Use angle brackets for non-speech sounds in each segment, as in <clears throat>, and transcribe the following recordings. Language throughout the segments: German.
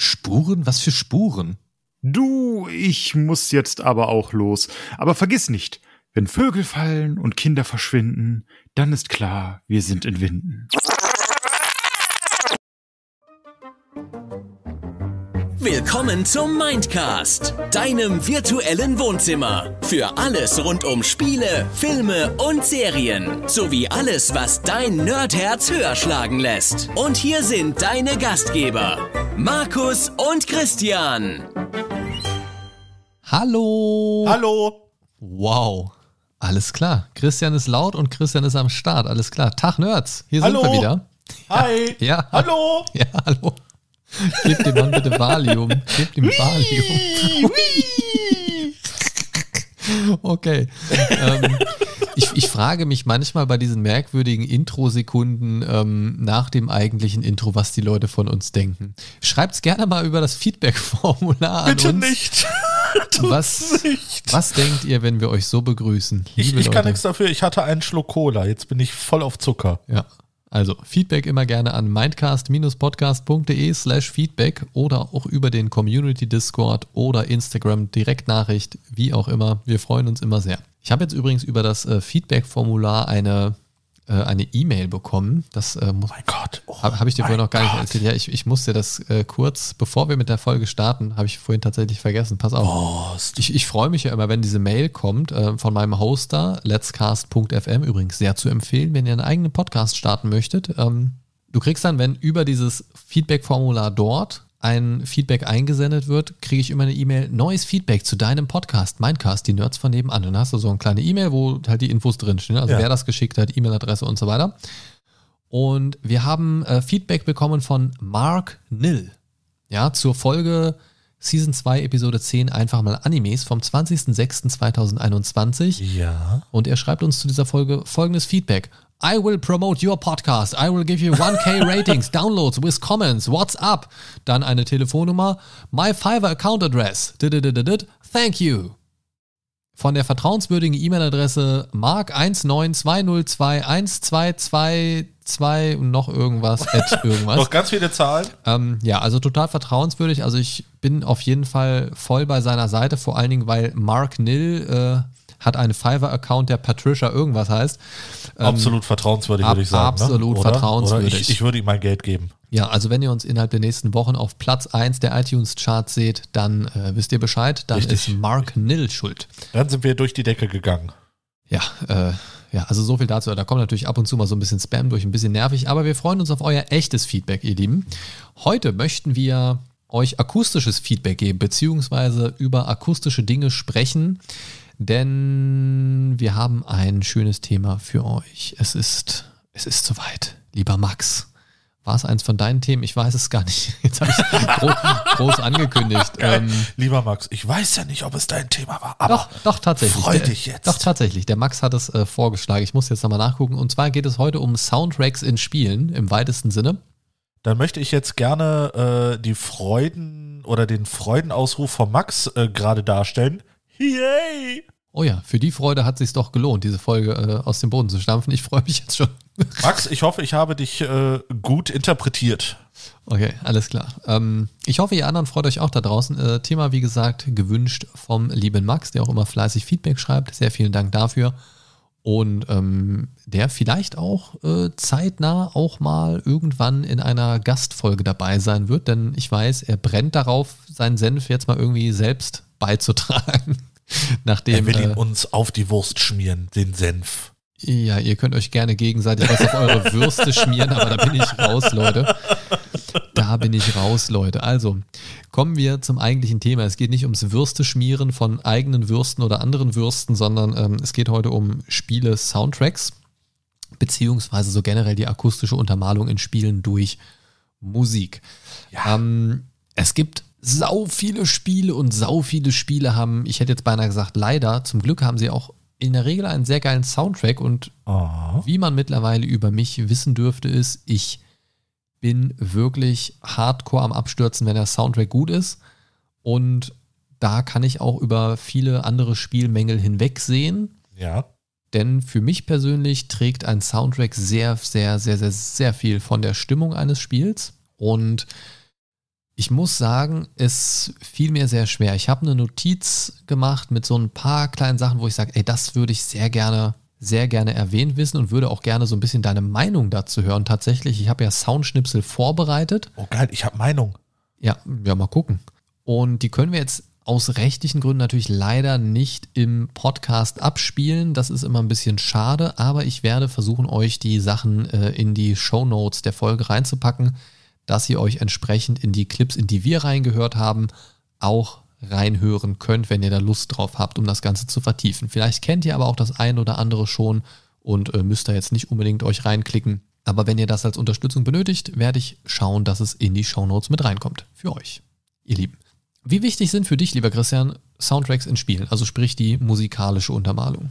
Spuren? Was für Spuren? Du, ich muss jetzt aber auch los. Aber vergiss nicht, wenn Vögel fallen und Kinder verschwinden, dann ist klar, wir sind in Winden. Willkommen zum Mindcast, deinem virtuellen Wohnzimmer. Für alles rund um Spiele, Filme und Serien. Sowie alles, was dein Nerdherz höher schlagen lässt. Und hier sind deine Gastgeber, Markus und Christian. Hallo. Hallo. Wow. Alles klar. Christian ist laut und Christian ist am Start. Alles klar. Tag Nerds. Hier hallo. sind wir wieder. Hi. Ja. <laughs> ja. Hallo. Ja, hallo. Gebt dem Mann bitte Valium. Gebt ihm Valium. okay. Ähm, ich, ich, frage mich manchmal bei diesen merkwürdigen Intro-Sekunden ähm, nach dem eigentlichen Intro, was die Leute von uns denken. Schreibt es gerne mal über das Feedback-Formular an uns. Bitte nicht. <laughs> Was, nicht. was denkt ihr, wenn wir euch so begrüßen? Liebe ich ich Leute. kann nichts dafür. Ich hatte einen Schluck Cola. Jetzt bin ich voll auf Zucker. Ja. Also Feedback immer gerne an mindcast-podcast.de slash feedback oder auch über den Community Discord oder Instagram Direktnachricht, wie auch immer. Wir freuen uns immer sehr. Ich habe jetzt übrigens über das äh, Feedback-Formular eine äh, eine E-Mail bekommen. Das äh, muss, oh mein Gott. Oh habe hab ich dir vorhin noch gar Gott. nicht erzählt. Ja, ich, ich musste das äh, kurz, bevor wir mit der Folge starten, habe ich vorhin tatsächlich vergessen. Pass auf. Post. Ich, ich freue mich ja immer, wenn diese Mail kommt äh, von meinem Hoster, letscast.fm. Übrigens sehr zu empfehlen, wenn ihr einen eigenen Podcast starten möchtet. Ähm, du kriegst dann, wenn über dieses Feedback-Formular dort ein Feedback eingesendet wird, kriege ich immer eine E-Mail, neues Feedback zu deinem Podcast, Mindcast, die Nerds von nebenan. Und dann hast du so eine kleine E-Mail, wo halt die Infos drinstehen, also ja. wer das geschickt hat, E-Mail-Adresse und so weiter. Und wir haben äh, Feedback bekommen von Mark Nil, ja, zur Folge Season 2, Episode 10, einfach mal Animes vom 20.06.2021. Ja. Und er schreibt uns zu dieser Folge folgendes Feedback. I will promote your podcast. I will give you 1K <laughs> Ratings, Downloads with Comments. What's up? Dann eine Telefonnummer. My Fiverr Account Address. Dididididid. Thank you. Von der vertrauenswürdigen E-Mail-Adresse mark 19202122 2 und noch irgendwas, <laughs> at irgendwas. noch ganz viele Zahlen. Ähm, ja, also total vertrauenswürdig. Also ich bin auf jeden Fall voll bei seiner Seite, vor allen Dingen, weil Mark Nil äh, hat einen Fiverr-Account, der Patricia irgendwas heißt. Ähm, absolut vertrauenswürdig, würde ich sagen. Ne? Absolut ne? vertrauenswürdig. Oder ich, ich, würde ihm mein Geld geben. Ja, also wenn ihr uns innerhalb der nächsten Wochen auf Platz 1 der iTunes-Charts seht, dann äh, wisst ihr Bescheid, dann Richtig. ist Mark Nil schuld. Dann sind wir durch die Decke gegangen. Ja, äh, ja, also so viel dazu. Da kommt natürlich ab und zu mal so ein bisschen Spam durch, ein bisschen nervig, aber wir freuen uns auf euer echtes Feedback, ihr Lieben. Heute möchten wir euch akustisches Feedback geben, beziehungsweise über akustische Dinge sprechen, denn wir haben ein schönes Thema für euch. Es ist, es ist soweit, lieber Max. War es eins von deinen Themen? Ich weiß es gar nicht. <laughs> Jetzt habe ich groß, groß angekündigt. Ähm, Lieber Max, ich weiß ja nicht, ob es dein Thema war, aber doch, doch tatsächlich. Freu dich jetzt. Der, doch tatsächlich. Der Max hat es äh, vorgeschlagen. Ich muss jetzt nochmal nachgucken. Und zwar geht es heute um Soundtracks in Spielen im weitesten Sinne. Dann möchte ich jetzt gerne äh, die Freuden oder den Freudenausruf von Max äh, gerade darstellen. Yay! Oh ja, für die Freude hat es sich doch gelohnt, diese Folge äh, aus dem Boden zu stampfen. Ich freue mich jetzt schon. <laughs> Max, ich hoffe, ich habe dich äh, gut interpretiert. Okay, alles klar. Ähm, ich hoffe, ihr anderen freut euch auch da draußen. Äh, Thema, wie gesagt, gewünscht vom lieben Max, der auch immer fleißig Feedback schreibt. Sehr vielen Dank dafür. Und ähm, der vielleicht auch äh, zeitnah auch mal irgendwann in einer Gastfolge dabei sein wird, denn ich weiß, er brennt darauf, seinen Senf jetzt mal irgendwie selbst beizutragen. <laughs> Nachdem, er will ihn äh, uns auf die Wurst schmieren, den Senf. Ja, ihr könnt euch gerne gegenseitig was auf eure Würste schmieren, aber da bin ich raus, Leute. Da bin ich raus, Leute. Also, kommen wir zum eigentlichen Thema. Es geht nicht ums Würsteschmieren von eigenen Würsten oder anderen Würsten, sondern ähm, es geht heute um Spiele-Soundtracks, beziehungsweise so generell die akustische Untermalung in Spielen durch Musik. Ja. Ähm, es gibt sau viele Spiele und sau viele Spiele haben, ich hätte jetzt beinahe gesagt, leider, zum Glück haben sie auch in der Regel einen sehr geilen Soundtrack und oh. wie man mittlerweile über mich wissen dürfte, ist, ich bin wirklich hardcore am Abstürzen, wenn der Soundtrack gut ist. Und da kann ich auch über viele andere Spielmängel hinwegsehen. Ja. Denn für mich persönlich trägt ein Soundtrack sehr, sehr, sehr, sehr, sehr viel von der Stimmung eines Spiels. Und ich muss sagen, es fiel mir sehr schwer. Ich habe eine Notiz gemacht mit so ein paar kleinen Sachen, wo ich sage, ey, das würde ich sehr gerne, sehr gerne erwähnt wissen und würde auch gerne so ein bisschen deine Meinung dazu hören. Tatsächlich, ich habe ja Soundschnipsel vorbereitet. Oh geil, ich habe Meinung. Ja, ja, mal gucken. Und die können wir jetzt aus rechtlichen Gründen natürlich leider nicht im Podcast abspielen. Das ist immer ein bisschen schade, aber ich werde versuchen, euch die Sachen äh, in die Shownotes der Folge reinzupacken dass ihr euch entsprechend in die Clips, in die wir reingehört haben, auch reinhören könnt, wenn ihr da Lust drauf habt, um das Ganze zu vertiefen. Vielleicht kennt ihr aber auch das ein oder andere schon und äh, müsst da jetzt nicht unbedingt euch reinklicken. Aber wenn ihr das als Unterstützung benötigt, werde ich schauen, dass es in die Shownotes mit reinkommt. Für euch, ihr Lieben. Wie wichtig sind für dich, lieber Christian, Soundtracks in Spielen, also sprich die musikalische Untermalung?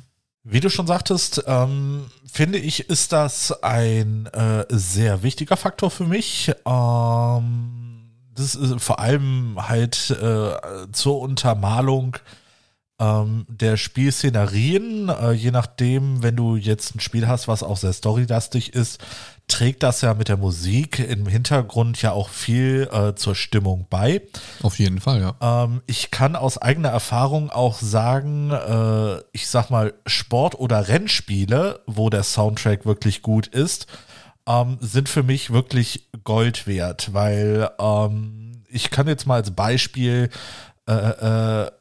Wie du schon sagtest, ähm, finde ich, ist das ein äh, sehr wichtiger Faktor für mich. Ähm, das ist vor allem halt äh, zur Untermalung ähm, der Spielszenarien. Äh, je nachdem, wenn du jetzt ein Spiel hast, was auch sehr storylastig ist, trägt das ja mit der Musik im Hintergrund ja auch viel äh, zur Stimmung bei. Auf jeden Fall, ja. Ähm, ich kann aus eigener Erfahrung auch sagen, äh, ich sag mal, Sport- oder Rennspiele, wo der Soundtrack wirklich gut ist, ähm, sind für mich wirklich Gold wert, weil ähm, ich kann jetzt mal als Beispiel äh, äh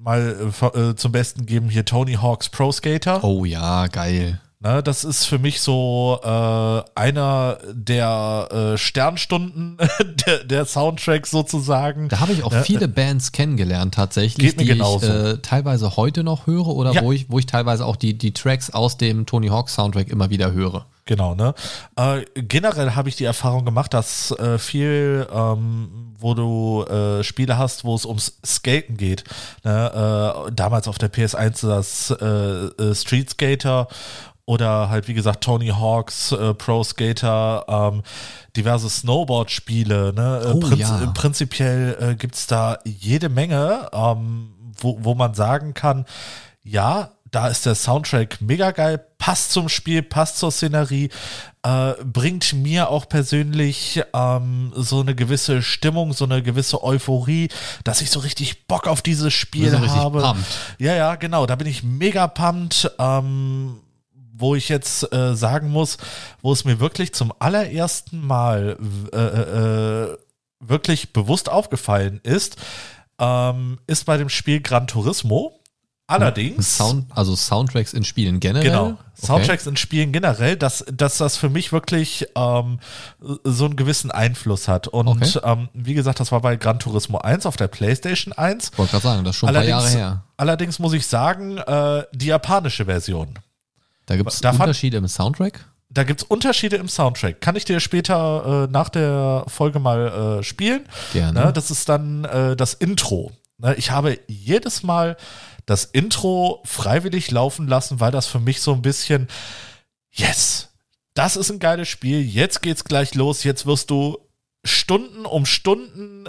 mal äh, äh, zum Besten geben hier Tony Hawk's Pro Skater. Oh ja, geil. Ne, das ist für mich so äh, einer der äh, Sternstunden <laughs> der, der Soundtracks sozusagen. Da habe ich auch ne? viele äh, Bands kennengelernt tatsächlich, die genauso. ich äh, teilweise heute noch höre oder ja. wo, ich, wo ich teilweise auch die, die Tracks aus dem Tony Hawk Soundtrack immer wieder höre. Genau, ne? Äh, generell habe ich die Erfahrung gemacht, dass äh, viel, ähm, wo du Spiele hast, wo es ums Skaten geht. Ne? damals auf der PS1 das Street Skater oder halt wie gesagt Tony Hawks, äh, Pro Skater, ähm, diverse Snowboard-Spiele. Ne? Äh, oh, Prinz ja. Äh, prinzipiell äh, gibt es da jede Menge, ähm, wo, wo man sagen kann, ja, da ist der Soundtrack mega geil, passt zum Spiel, passt zur Szenerie, äh, bringt mir auch persönlich ähm, so eine gewisse Stimmung, so eine gewisse Euphorie, dass ich so richtig Bock auf dieses Spiel habe. Pumped. Ja, ja, genau, da bin ich mega pumped. Ähm, wo ich jetzt äh, sagen muss, wo es mir wirklich zum allerersten Mal äh, äh, äh, wirklich bewusst aufgefallen ist, ähm, ist bei dem Spiel Gran Turismo. Allerdings. Sound, also Soundtracks in Spielen generell. Genau. Soundtracks okay. in Spielen generell, dass, dass das für mich wirklich ähm, so einen gewissen Einfluss hat. Und okay. ähm, wie gesagt, das war bei Gran Turismo 1 auf der PlayStation 1. Wollte gerade sagen, das ist schon allerdings, ein paar Jahre her. Allerdings muss ich sagen, äh, die japanische Version. Da gibt es Unterschiede im Soundtrack? Da gibt es Unterschiede im Soundtrack. Kann ich dir später äh, nach der Folge mal äh, spielen. Gerne. Ne, das ist dann äh, das Intro. Ne, ich habe jedes Mal das Intro freiwillig laufen lassen, weil das für mich so ein bisschen, yes, das ist ein geiles Spiel, jetzt geht's gleich los, jetzt wirst du Stunden um Stunden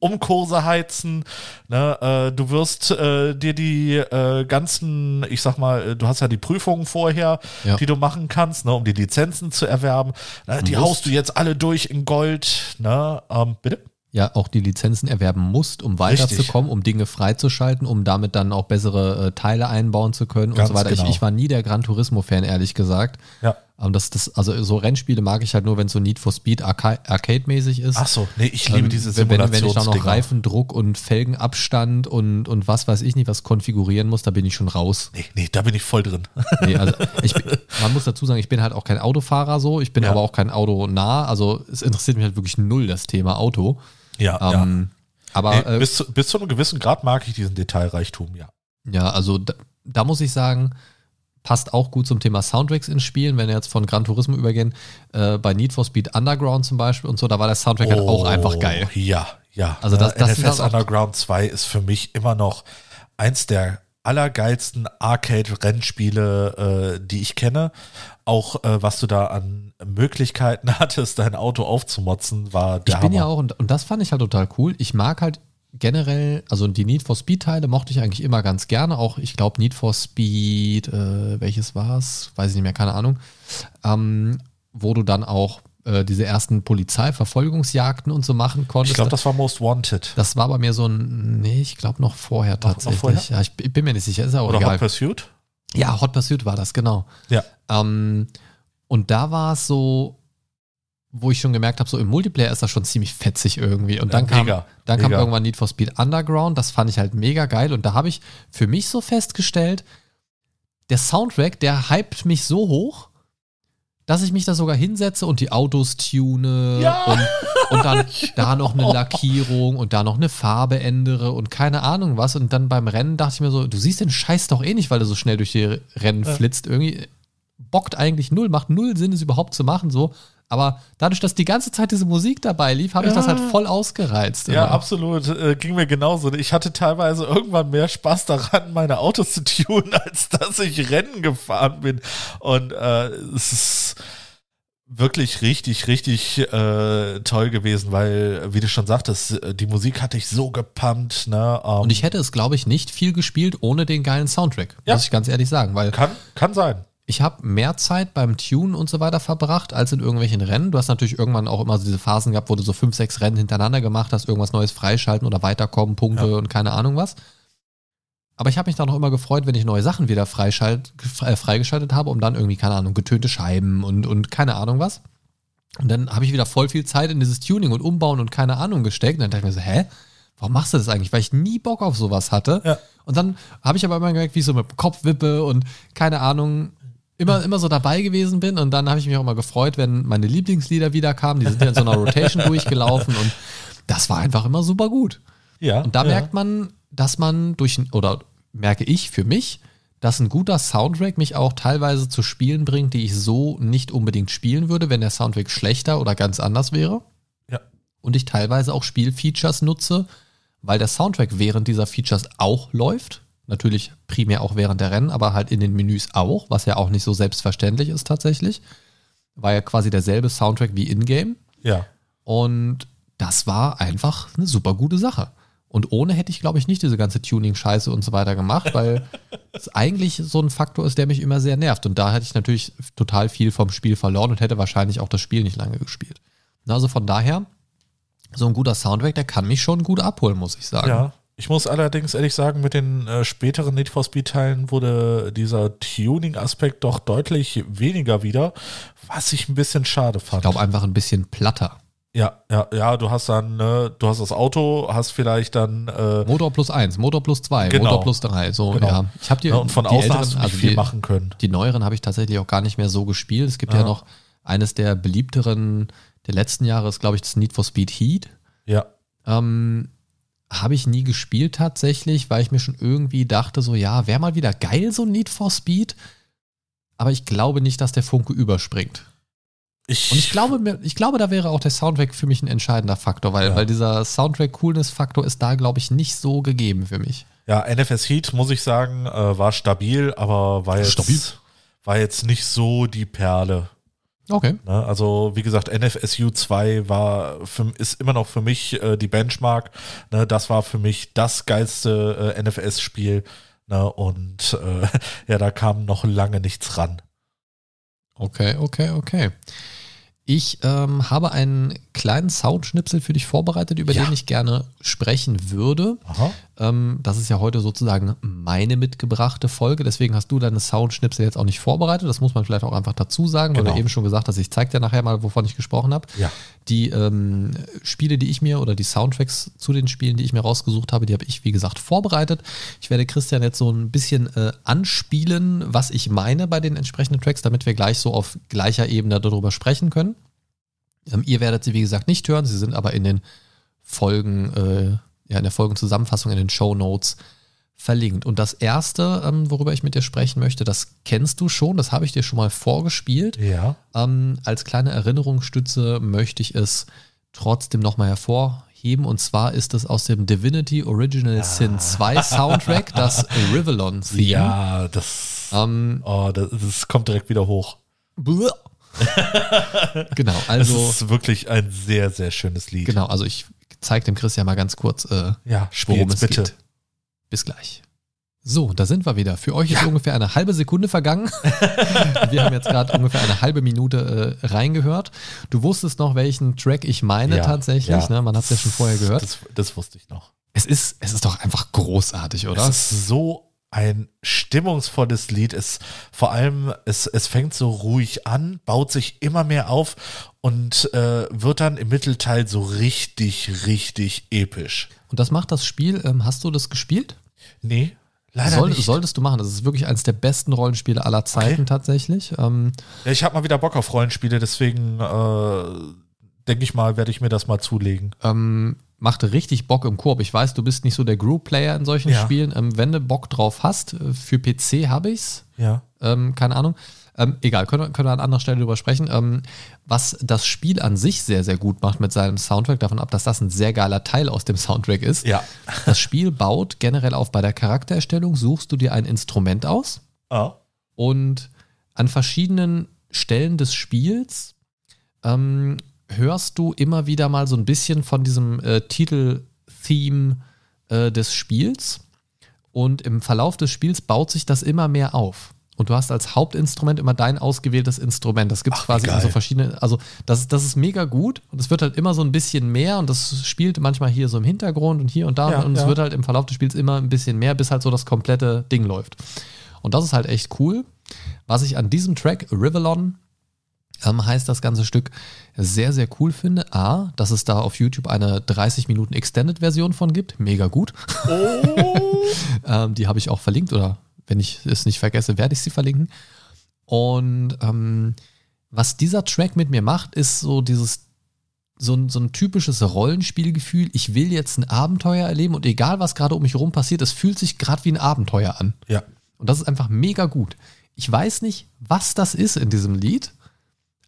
Umkurse heizen. Ne? Äh, du wirst äh, dir die äh, ganzen, ich sag mal, äh, du hast ja die Prüfungen vorher, ja. die du machen kannst, ne? um die Lizenzen zu erwerben. Ne? Die musst. haust du jetzt alle durch in Gold. Ne? Ähm, bitte? Ja, auch die Lizenzen erwerben musst, um weiterzukommen, um Dinge freizuschalten, um damit dann auch bessere äh, Teile einbauen zu können Ganz und so weiter. Genau. Ich, ich war nie der Gran Turismo-Fan, ehrlich gesagt. Ja ähm, das, das, also so Rennspiele mag ich halt nur, wenn es so Need for Speed Arcade-mäßig ist. Ach so, nee, ich liebe ähm, diese Simulations wenn, wenn ich da noch Reifendruck und Felgenabstand und, und was weiß ich nicht, was konfigurieren muss, da bin ich schon raus. Nee, nee, da bin ich voll drin. <laughs> nee, also ich, <laughs> man muss dazu sagen, ich bin halt auch kein Autofahrer so, ich bin ja. aber auch kein Auto nah, also es interessiert mich halt wirklich null das Thema Auto. Ja, ähm, ja. Aber nee, äh, bis, zu, bis zu einem gewissen Grad mag ich diesen Detailreichtum, ja. Ja, also da, da muss ich sagen, passt auch gut zum Thema Soundtracks in Spielen, wenn wir jetzt von Gran Turismo übergehen, äh, bei Need for Speed Underground zum Beispiel und so, da war der Soundtrack oh, halt auch einfach oh, geil. Ja, ja. Also das, das NFS das Underground 2 ist für mich immer noch eins der allergeilsten Arcade-Rennspiele, äh, die ich kenne. Auch äh, was du da an Möglichkeiten <laughs> hattest, dein Auto aufzumotzen, war der Ich bin Hammer. ja auch, und, und das fand ich halt total cool. Ich mag halt generell, also die Need for Speed-Teile mochte ich eigentlich immer ganz gerne. Auch ich glaube Need for Speed, äh, welches war es? Weiß ich nicht mehr, keine Ahnung. Ähm, wo du dann auch äh, diese ersten Polizeiverfolgungsjagden und so machen konntest. Ich glaube, das war Most Wanted. Das war bei mir so ein, nee, ich glaube noch vorher tatsächlich. Noch vorher? Ja, ich, ich, bin mir nicht sicher, ist ja auch Oder egal. Hot Pursuit? Ja, Hot Pursuit war das, genau. Ja. Ähm, und da war es so, wo ich schon gemerkt habe, so im Multiplayer ist das schon ziemlich fetzig irgendwie. Und dann, ja, kam, dann mega. kam irgendwann Need for Speed Underground. Das fand ich halt mega geil. Und da habe ich für mich so festgestellt, der Soundtrack, der hypt mich so hoch, dass ich mich da sogar hinsetze und die Autos tune ja. und, und, dann <laughs> da noch eine Lackierung und da noch eine Farbe ändere und keine Ahnung was. Und dann beim Rennen dachte ich mir so, du siehst den Scheiß doch eh nicht, weil du so schnell durch die Rennen flitzt. Irgendwie bockt eigentlich null, macht null Sinn, es überhaupt zu machen. So, aber dadurch, dass die ganze Zeit diese Musik dabei lief, habe ich das halt voll ausgereizt. Immer. Ja, absolut. Äh, ging mir genauso. Ich hatte teilweise irgendwann mehr Spaß daran, meine Autos zu tunen, <laughs> als dass ich Rennen gefahren bin. Und äh, es ist wirklich richtig, richtig äh, toll gewesen, weil, wie du schon sagtest, die Musik hatte ich so gepumpt. Ne? Um ähm. Und ich hätte es, glaube ich, nicht viel gespielt ohne den geilen Soundtrack, ja. muss ich ganz ehrlich sagen. Weil kann, kann sein ich habe mehr Zeit beim Tunen und so weiter verbracht als in irgendwelchen Rennen. Du hast natürlich irgendwann auch immer so diese Phasen gehabt, wo du so fünf, sechs Rennen hintereinander gemacht hast, irgendwas Neues freischalten oder weiterkommen, Punkte ja. und keine Ahnung was. Aber ich habe mich dann auch immer gefreut, wenn ich neue Sachen wieder freischalt, äh, freigeschaltet habe, um dann irgendwie, keine Ahnung, getönte Scheiben und, und keine Ahnung was. Und dann habe ich wieder voll viel Zeit in dieses Tuning und Umbauen und keine Ahnung gesteckt. Und dann dachte ich mir so, hä? warum machst du das eigentlich? Weil ich nie Bock auf sowas hatte. Ja. Und dann habe ich aber immer gemerkt, wie ich so mit dem Kopf wippe und keine Ahnung, immer, immer so dabei gewesen bin. Und dann habe ich mich auch mal gefreut, wenn meine Lieblingslieder wieder kamen. Die sind ja in so einer Rotation <laughs> durchgelaufen und das war einfach immer super gut. Ja. Und da ja. merkt man, dass man durch, oder merke ich für mich, dass ein guter Soundtrack mich auch teilweise zu Spielen bringt, die ich so nicht unbedingt spielen würde, wenn der Soundtrack schlechter oder ganz anders wäre. Ja. Und ich teilweise auch Spielfeatures nutze, weil der Soundtrack während dieser Features auch läuft Natürlich primär auch während der Rennen, aber halt in den Menüs auch, was ja auch nicht so selbstverständlich ist tatsächlich. War ja quasi derselbe Soundtrack wie Ingame. Ja. Und das war einfach eine super gute Sache. Und ohne hätte ich, glaube ich, nicht diese ganze Tuning-Scheiße und so weiter gemacht, <laughs> weil es eigentlich so ein Faktor ist, der mich immer sehr nervt. Und da hätte ich natürlich total viel vom Spiel verloren und hätte wahrscheinlich auch das Spiel nicht lange gespielt. Also von daher, so ein guter Soundtrack, der kann mich schon gut abholen, muss ich sagen. Ja, ich muss allerdings ehrlich sagen, mit den äh, späteren Need for Speed-Teilen wurde dieser Tuning-Aspekt doch deutlich weniger wieder, was ich ein bisschen schade fand. Ich glaube, einfach ein bisschen platter. Ja, ja, ja, du hast dann, äh, du hast das Auto, hast vielleicht dann äh, Motor plus eins, Motor plus zwei, genau, Motor plus drei, so genau. ja. Ich habe die ja, ne, und von die außen älteren, hast du also viel die, machen können. Die neueren habe ich tatsächlich auch gar nicht mehr so gespielt. Es gibt ja, ja noch eines der beliebteren der letzten Jahre ist, glaube ich, das Need for Speed Heat. Ja. Ähm, habe ich nie gespielt tatsächlich, weil ich mir schon irgendwie dachte, so ja, wäre mal wieder geil so ein Need for Speed. Aber ich glaube nicht, dass der Funke überspringt. Ich und ich glaube, ich glaube, da wäre auch der Soundtrack für mich ein entscheidender Faktor, weil, ja. weil dieser Soundtrack-Coolness-Faktor ist da, glaube ich, nicht so gegeben für mich. Ja, NFS Heat, muss ich sagen, äh, war stabil, aber war jetzt, stabil. War jetzt nicht so die Perle. Okay. Ne, also wie gesagt, NFSU 2 war für, ist immer noch für mich äh, die Benchmark. Ne, das war für mich das geilste äh, NFS-Spiel. Ne, und äh, <laughs> ja, da kam noch lange nichts ran. Okay, okay, okay. Ich ähm, habe einen kleinen Soundschnipsel für dich vorbereitet, über ja. den ich gerne sprechen würde. Aha. Ähm, das ist ja heute sozusagen meine mitgebrachte Folge. Deswegen hast du deine Soundschnipsel jetzt auch nicht vorbereitet. Das muss man vielleicht auch einfach dazu sagen, genau. weil du genau. eben schon gesagt hast, ich zeige dir nachher mal, wovon ich gesprochen habe. Ja. Die ähm, Spiele, die ich mir oder die Soundtracks zu den Spielen, die ich mir rausgesucht habe, die habe ich, wie gesagt, vorbereitet. Ich werde Christian jetzt so ein bisschen äh, anspielen, was ich meine bei den entsprechenden Tracks, damit wir gleich so auf gleicher Ebene darüber sprechen können. Ähm, ihr werdet sie, wie gesagt, nicht hören. Sie sind aber in den Folgen. Äh, ja in der Folgenzusammenfassung in den Show Notes verlinkt. Und das erste, ähm, worüber ich mit dir sprechen möchte, das kennst du schon, das habe ich dir schon mal vorgespielt. Ja. Ähm, als kleine Erinnerungsstütze möchte ich es trotzdem nochmal hervorheben. Und zwar ist es aus dem Divinity Original ja. Ah. Sin 2 Soundtrack, das <laughs> Rivalon-Theme. Ja, das, ähm, oh, das, das kommt direkt wieder hoch. <laughs> genau, also. Es ist wirklich ein sehr, sehr schönes Lied. Genau, also ich zeige dem Chris ja mal ganz kurz, äh, ja, worum es bitte. geht. Bis gleich. So, da sind wir wieder. Für euch ist ungefähr eine halbe Sekunde vergangen. <laughs> wir haben jetzt gerade ungefähr eine halbe Minute äh, reingehört. Du wusstest noch, welchen Track ich meine ja, tatsächlich. Ne? Man hat es ja schon vorher gehört. Das, das wusste ich noch. Es ist, es ist doch einfach großartig, oder? Es ist so ein stimmungsvolles Lied. Es vor allem, es, es fängt so ruhig an, baut sich immer mehr auf und äh, wird dann im Mittelteil so richtig, richtig episch. Und das macht das Spiel. Ähm, hast du das gespielt? Nee, leider Soll, nicht. Solltest du machen. Das ist wirklich eines der besten Rollenspiele aller Zeiten okay. tatsächlich. Ähm, ja, ich habe mal wieder Bock auf Rollenspiele, deswegen äh, denke ich mal, werde ich mir das mal zulegen. Ähm, machte richtig Bock im Koop. Ich weiß, du bist nicht so der Group-Player in solchen ja. Spielen. Ähm, wenn du Bock drauf hast, äh, für PC habe ich es. Ja. Ähm, keine Ahnung. Ähm, egal, können, können wir an anderer Stelle drüber sprechen. Ähm, was das Spiel an sich sehr, sehr gut macht mit seinem Soundtrack, davon ab, dass das ein sehr geiler Teil aus dem Soundtrack ist. Ja. Das Spiel baut generell auf bei der Charaktererstellung, suchst du dir ein Instrument aus. Oh. Und an verschiedenen Stellen des Spiels ähm, hörst du immer wieder mal so ein bisschen von diesem äh, Titel-Theme äh, des Spiels. Und im Verlauf des Spiels baut sich das immer mehr auf und du hast als Hauptinstrument immer dein ausgewähltes Instrument. Das gibt es quasi in so verschiedene, also das, das ist mega gut und es wird halt immer so ein bisschen mehr und das spielt manchmal hier so im Hintergrund und hier und da ja, und es wird halt im Verlauf des Spiels immer ein bisschen mehr, bis halt so das komplette Ding läuft. Und das ist halt echt cool. Was ich an diesem Track, Rivalon, ähm, heißt das ganze Stück, sehr, sehr cool finde. A, dass es da auf YouTube eine 30 Minuten Extended-Version von gibt. Mega gut. Oh. <laughs> ähm, die habe ich auch verlinkt oder wenn ich es nicht vergesse, werde ich sie verlinken. Und ähm, was dieser Track mit mir macht, ist so dieses so ein, so ein typisches Rollenspielgefühl. Ich will jetzt ein Abenteuer erleben und egal was gerade um mich herum passiert, es fühlt sich gerade wie ein Abenteuer an. Ja. Und das ist einfach mega gut. Ich weiß nicht, was das ist in diesem Lied.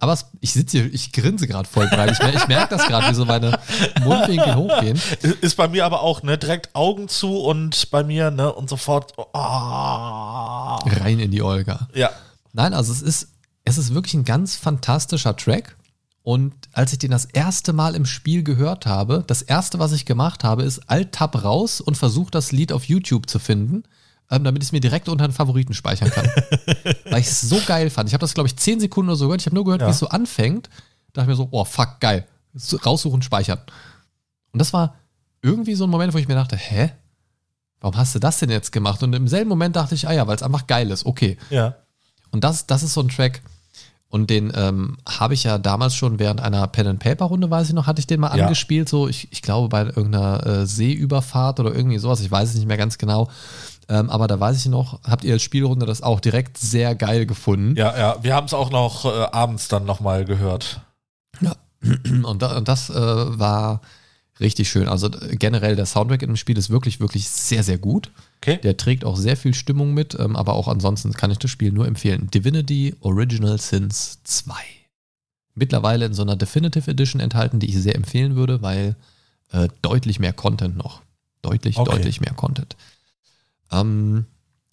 Aber es, ich sitze hier, ich grinse gerade voll breit. Ich, ich merke das gerade, wie so meine Mundwinkel hochgehen. Ist bei mir aber auch, ne? Direkt Augen zu und bei mir, ne? Und sofort. Oh. Rein in die Olga. Ja. Nein, also es ist, es ist wirklich ein ganz fantastischer Track. Und als ich den das erste Mal im Spiel gehört habe, das erste, was ich gemacht habe, ist Alt-Tab raus und versucht, das Lied auf YouTube zu finden ähm, damit ich es mir direkt unter den Favoriten speichern kann. <laughs> Weil ich es so geil fand. Ich habe das, glaube ich, zehn Sekunden oder so gehört. Ich habe nur gehört, ja. wie es so anfängt. Da dachte ich mir so, oh fuck, geil. Raussuchen, speichern. Und das war irgendwie so ein Moment, wo ich mir dachte, hä? Warum hast du das denn jetzt gemacht? Und im selben Moment dachte ich, ah ja, weil es einfach geil ist, okay. Ja. Und das, das ist so ein Track, und den ähm, habe ich ja damals schon während einer Pen-and-Paper-Runde, weiß ich noch, hatte ich den mal ja. angespielt. So, ich, ich glaube, bei irgendeiner äh, Seeüberfahrt oder irgendwie sowas, ich weiß es nicht mehr ganz genau. Ähm, aber da weiß ich noch, habt ihr als Spielrunde das auch direkt sehr geil gefunden. Ja, ja, wir haben es auch noch äh, abends dann nochmal gehört. Ja, <clears throat> und, da, und das äh, war richtig schön. Also generell der Soundtrack in dem Spiel ist wirklich, wirklich sehr, sehr gut. Okay. Der trägt auch sehr viel Stimmung mit, ähm, aber auch ansonsten kann ich das Spiel nur empfehlen. Divinity Original Sins 2. Mittlerweile in so einer Definitive Edition enthalten, die ich sehr empfehlen würde, weil äh, deutlich mehr Content noch. Deutlich, okay. deutlich mehr Content. Ähm,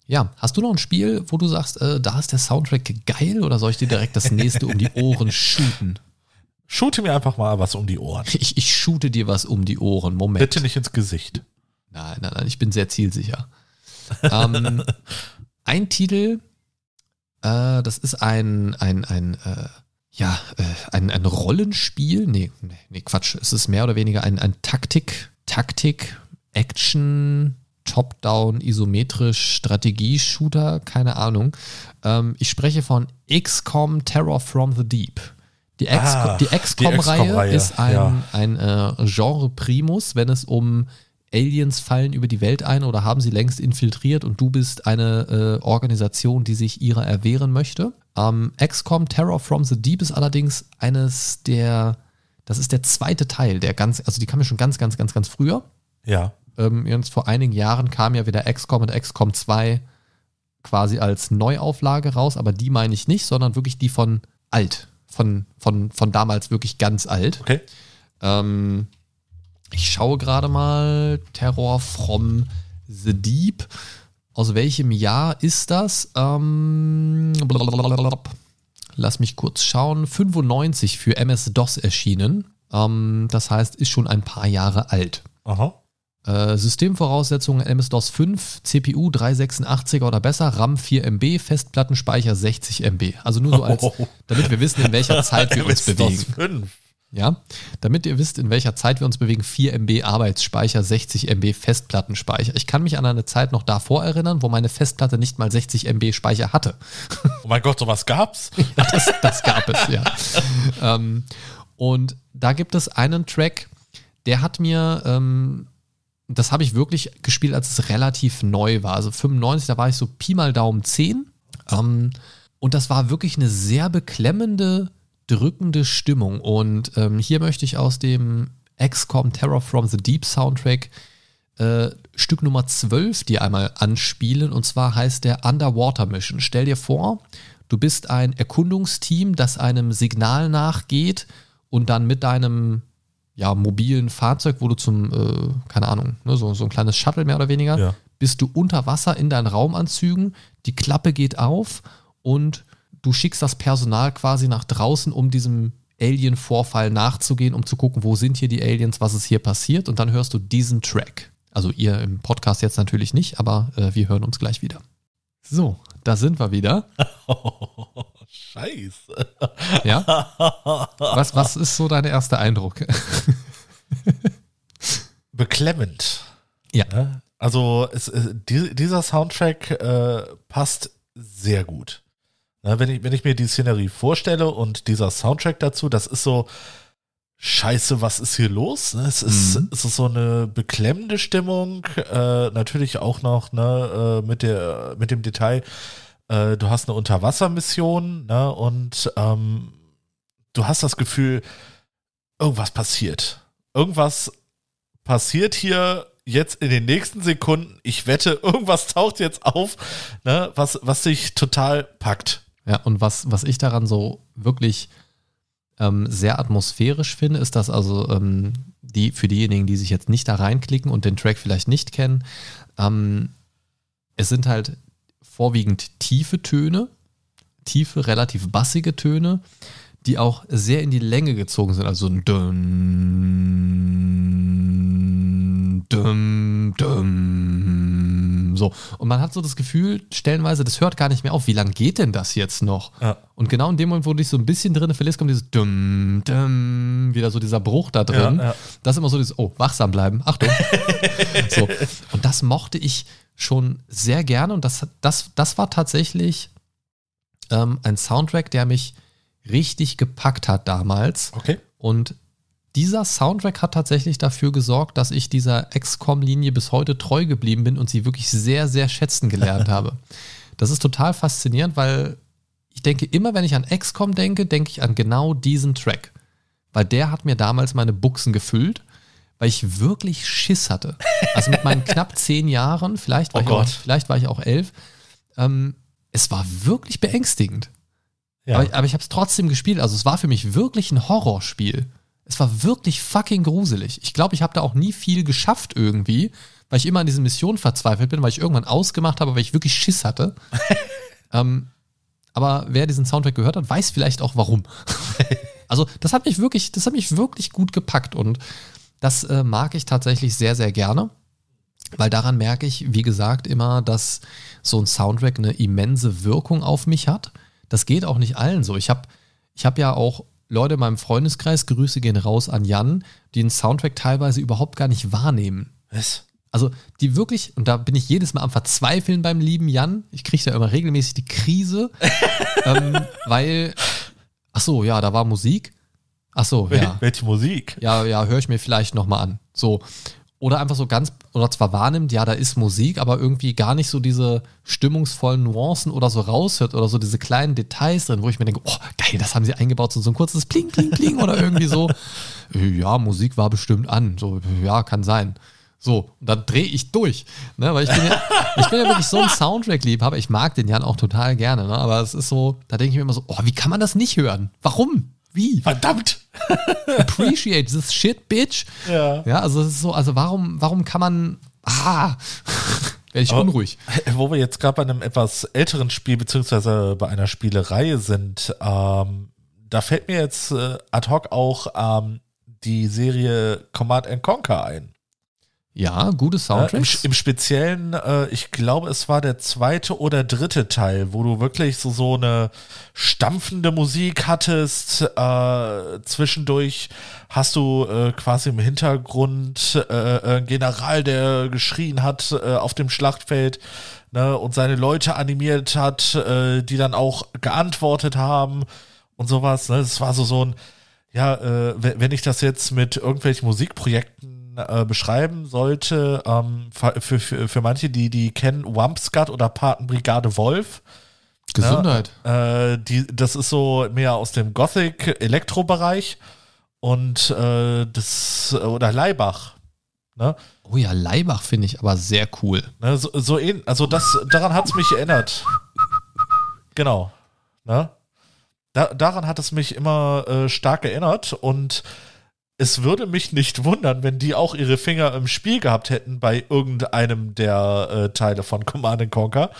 ja, hast du noch ein Spiel, wo du sagst, äh, da ist der Soundtrack geil oder soll ich dir direkt das nächste um die Ohren shooten? Shoote mir einfach mal was um die Ohren. Ich, ich shoote dir was um die Ohren. Moment. Bitte nicht ins Gesicht. Nein, nein, nein, ich bin sehr zielsicher. ähm, ein Titel, äh, das ist ein, ein, ein, äh, ja, äh, ein, ein Rollenspiel. Nee, nee, nee, Quatsch. Es ist mehr oder weniger ein, ein Taktik, Taktik, Action, Top-Down, isometrisch, Strategie-Shooter, keine Ahnung. Ähm, ich spreche von XCOM Terror from the Deep. Die, Ex ah, die XCOM-Reihe ist ein, ja. ein äh, Genre-Primus, wenn es um Aliens fallen über die Welt ein oder haben sie längst infiltriert und du bist eine äh, Organisation, die sich ihrer erwehren möchte. Ähm, XCOM Terror from the Deep ist allerdings eines der, das ist der zweite Teil, der ganz, also die kam ja schon ganz, ganz, ganz, ganz früher. Ja. Ähm, vor einigen Jahren kam ja wieder XCOM und XCOM 2 quasi als Neuauflage raus, aber die meine ich nicht, sondern wirklich die von alt, von, von, von damals wirklich ganz alt. Okay. Ähm, ich schaue gerade mal Terror from the Deep. Aus welchem Jahr ist das? Ähm, lass mich kurz schauen. 95 für MS-DOS erschienen. Ähm, das heißt, ist schon ein paar Jahre alt. Aha. Äh, Systemvoraussetzungen MS-DOS 5, CPU 386er oder besser, RAM 4 MB, Festplattenspeicher 60 MB. Also nur so als, oh. damit wir wissen, in welcher <laughs> Zeit wir uns bewegen. 5. Ja, damit ihr wisst, in welcher Zeit wir uns bewegen, 4 MB Arbeitsspeicher, 60 MB Festplattenspeicher. Ich kann mich an eine Zeit noch davor erinnern, wo meine Festplatte nicht mal 60 MB Speicher hatte. Oh mein Gott, sowas gab's? <laughs> ja, das, das gab es, ja. ähm, und da gibt es einen Track, der hat mir ähm, das habe ich wirklich gespielt, als es relativ neu war. Also 95, da war ich so Pi mal Daumen 10. Ähm, und das war wirklich eine sehr beklemmende, drückende Stimmung. Und ähm, hier möchte ich aus dem XCOM Terror from the Deep Soundtrack äh, Stück Nummer 12 dir einmal anspielen. Und zwar heißt der Underwater Mission. Stell dir vor, du bist ein Erkundungsteam, das einem Signal nachgeht und dann mit deinem ja, mobilen Fahrzeug, wo du zum, äh, keine Ahnung, ne, so, so ein kleines Shuttle mehr oder weniger, ja. bist du unter Wasser in deinen Raumanzügen, die Klappe geht auf und du schickst das Personal quasi nach draußen, um diesem Alien-Vorfall nachzugehen, um zu gucken, wo sind hier die Aliens, was ist hier passiert und dann hörst du diesen Track. Also ihr im Podcast jetzt natürlich nicht, aber äh, wir hören uns gleich wieder. So, da sind wir wieder. <laughs> scheiße. Ja? <laughs> Was, was ist so dein erster Eindruck? Beklemmend. Ja. Also es, dieser Soundtrack äh, passt sehr gut. wenn, ich, wenn ich mir die Szenerie vorstelle und dieser Soundtrack dazu, das ist so, Scheiße, was ist hier los? Ne, es ist, mhm. es ist so eine beklemmende Stimmung. Äh, natürlich auch noch ne, äh, mit, der, mit dem Detail, äh, du hast eine Unterwassermission ne, und ähm, du hast das Gefühl, irgendwas passiert. Irgendwas passiert hier jetzt in den nächsten Sekunden. Ich wette, irgendwas taucht jetzt auf, ne, was, was dich total packt. Ja, und was, was ich daran so wirklich ähm, sehr atmosphärisch finde, ist das also ähm, die, für diejenigen, die sich jetzt nicht da reinklicken und den Track vielleicht nicht kennen, ähm, es sind halt vorwiegend tiefe Töne, tiefe, relativ bassige Töne, die auch sehr in die Länge gezogen sind. Also ein Dünn dum, dum, So. Und man hat so das Gefühl, stellenweise, das hört gar nicht mehr auf. Wie lange geht denn das jetzt noch? Ja. Und genau in dem Moment, wo du dich so ein bisschen drin verlierst, kommt dieses dum, dum, wieder so dieser Bruch da drin. Ja, ja. Das ist immer so dieses, oh, wachsam bleiben, Achtung. <laughs> so. Und das mochte ich schon sehr gerne. Und das, das, das war tatsächlich ähm, ein Soundtrack, der mich richtig gepackt hat damals. Okay. Und dieser Soundtrack hat tatsächlich dafür gesorgt, dass ich dieser XCOM-Linie bis heute treu geblieben bin und sie wirklich sehr, sehr schätzen gelernt <laughs> habe. Das ist total faszinierend, weil ich denke, immer wenn ich an XCOM denke, denke ich an genau diesen Track. Weil der hat mir damals meine Buchsen gefüllt, weil ich wirklich Schiss hatte. Also mit meinen <laughs> knapp zehn Jahren, vielleicht war, oh ich, auch, vielleicht war ich auch elf, ähm, es war wirklich beängstigend. Ja. Aber, aber ich habe es trotzdem gespielt. Also es war für mich wirklich ein Horrorspiel. Es war wirklich fucking gruselig. Ich glaube, ich habe da auch nie viel geschafft irgendwie, weil ich immer an diesen Missionen verzweifelt bin, weil ich irgendwann ausgemacht habe, weil ich wirklich Schiss hatte. <laughs> ähm, aber wer diesen Soundtrack gehört hat, weiß vielleicht auch warum. <laughs> also, das hat mich wirklich, das hat mich wirklich gut gepackt und das äh, mag ich tatsächlich sehr, sehr gerne. Weil daran merke ich, wie gesagt, immer, dass so ein Soundtrack eine immense Wirkung auf mich hat. Das geht auch nicht allen so. Ich habe ich hab ja auch Leute in meinem Freundeskreis, Grüße gehen raus an Jan, die den Soundtrack teilweise überhaupt gar nicht wahrnehmen. Was? Also die wirklich, und da bin ich jedes Mal am Verzweifeln beim lieben Jan, ich kriege da immer regelmäßig die Krise, <laughs> ähm, weil, ach so, ja, da war Musik. Ach so, ja. Welche Musik? Ja, ja, höre ich mir vielleicht nochmal an. So oder einfach so ganz, oder zwar wahrnimmt, ja, da ist Musik, aber irgendwie gar nicht so diese stimmungsvollen Nuancen oder so raushört oder so diese kleinen Details drin, wo ich mir denke, oh, geil, das haben sie eingebaut, so, ein kurzes Pling, Pling, Pling oder irgendwie so. <laughs> Äh, ja, Musik war bestimmt an, so, ja, kann sein. So, und dann drehe ich durch. Ne? Weil ich bin, ja, ich bin ja wirklich so ein Soundtrack-Liebhaber. Ich mag den Jan auch total gerne. Ne? Aber es ist so, da denke ich mir immer so, oh, wie kann man das nicht hören? Warum? Wie? Verdammt! <laughs> Appreciate this shit, bitch. Ja. Ja, also es ist so, also warum, warum kann man. Ah! <laughs> Werde ich Aber, unruhig. <laughs> Wo wir jetzt gerade bei einem etwas älteren Spiel, beziehungsweise bei einer Spielereihe sind, ähm, da fällt mir jetzt äh, ad hoc auch ähm, die Serie Command and Conquer ein. Ja, gute Soundtracks. Äh, im, im, Speziellen, äh, ich glaube, es war der zweite oder dritte Teil, wo du wirklich so, so eine stampfende Musik hattest. Äh, zwischendurch hast du äh, quasi im Hintergrund äh, äh, einen General, der geschrien hat auf dem Schlachtfeld ne, und seine Leute animiert hat, die dann auch geantwortet haben und sowas. Ne. Es ne? war so, so ein ja, äh, wenn ich das jetzt mit irgendwelchen Musikprojekten äh, beschreiben sollte, ähm, für, für, für manche, die, die kennen Wampscut oder Patenbrigade Wolf. Gesundheit. Ne? Äh, die, das ist so mehr aus dem Gothic-Elektro-Bereich und äh, das oder Leibach. Ne? Oh ja, Leibach finde ich aber sehr cool. Ne, so, so in, also das, daran hat es mich erinnert. Genau. Ne? Da, daran hat es mich immer äh, stark erinnert und es würde mich nicht wundern, wenn die auch ihre Finger im Spiel gehabt hätten bei irgendeinem der äh, Teile von Command Conquer,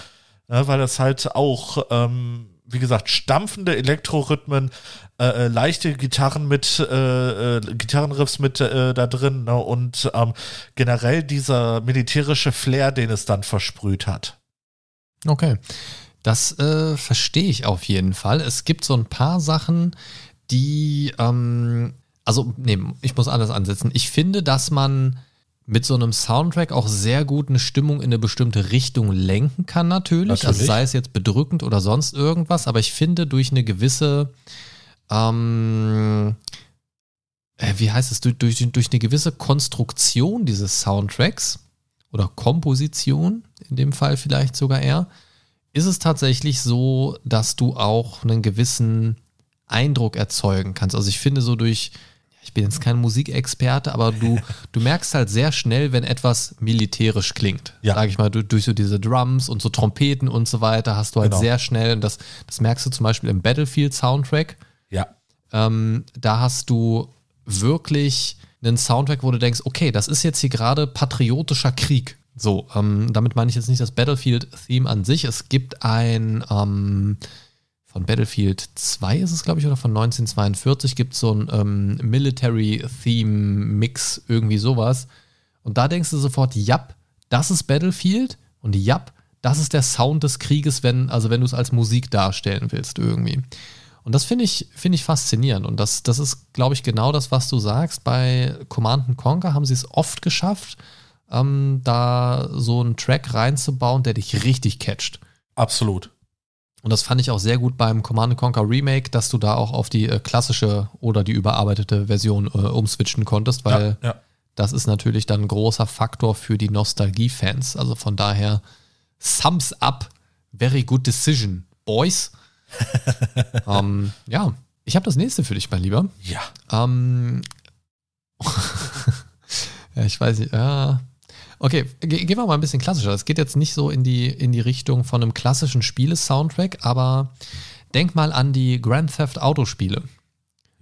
äh, weil das halt auch, ähm, wie gesagt, stampfende Elektrorhythmen, äh, äh leichte Gitarren mit, äh, äh, Gitarrenriffs mit da drin ne, und ähm, generell dieser militärische Flair, den es dann versprüht hat. Okay, das verstehe ich auf jeden Fall. Es gibt so ein paar Sachen, die ähm also nee, ich muss anders ansetzen. Ich finde, dass man mit so einem Soundtrack auch sehr gut eine Stimmung in eine bestimmte Richtung lenken kann, natürlich. Also natürlich. Also sei es jetzt bedrückend oder sonst irgendwas, aber ich finde, durch eine gewisse, ähm, äh, wie heißt es, durch, durch, durch eine gewisse Konstruktion dieses Soundtracks oder Komposition, in dem Fall vielleicht sogar eher, ist es tatsächlich so, dass du auch einen gewissen Eindruck erzeugen kannst. Also ich finde so durch ich bin jetzt kein Musikexperte, aber du, du merkst halt sehr schnell, wenn etwas militärisch klingt. Ja. Sag ich mal, du, durch so diese Drums und so Trompeten und so weiter hast du halt genau. sehr schnell, und das, das merkst du zum Beispiel im Battlefield-Soundtrack. Ja. Ähm, da hast du wirklich einen Soundtrack, wo du denkst, okay, das ist jetzt hier gerade patriotischer Krieg. So, ähm, damit meine ich jetzt nicht das Battlefield-Theme an sich. Es gibt ein ähm, von Battlefield 2 ist es, glaube ich, oder von 1942 gibt es so ein ähm, Military-Theme-Mix, irgendwie sowas. Und da denkst du sofort, japp, das ist Battlefield und japp, das ist der Sound des Krieges, wenn, also wenn du es als Musik darstellen willst, irgendwie. Und das finde ich, find ich faszinierend. Und das, das ist, glaube ich, genau das, was du sagst. Bei Command Conquer haben sie es oft geschafft, ähm, da so einen Track reinzubauen, der dich richtig catcht. Absolut. Und das fand ich auch sehr gut beim Command Conquer Remake, dass du da auch auf die äh, klassische oder die überarbeitete Version äh, umswitchen konntest, weil ja, ja. das ist natürlich dann ein großer Faktor für die Nostalgie-Fans. Also von daher, Thumbs up, very good decision, boys. <laughs> ähm, ja, ich habe das nächste für dich, mein Lieber. Ja. Ähm, <laughs> ja ich weiß nicht, äh, Okay, ge gehen wir mal ein bisschen klassischer. Es geht jetzt nicht so in die, in die Richtung von einem klassischen Spiele-Soundtrack, aber denk mal an die Grand Theft Auto-Spiele.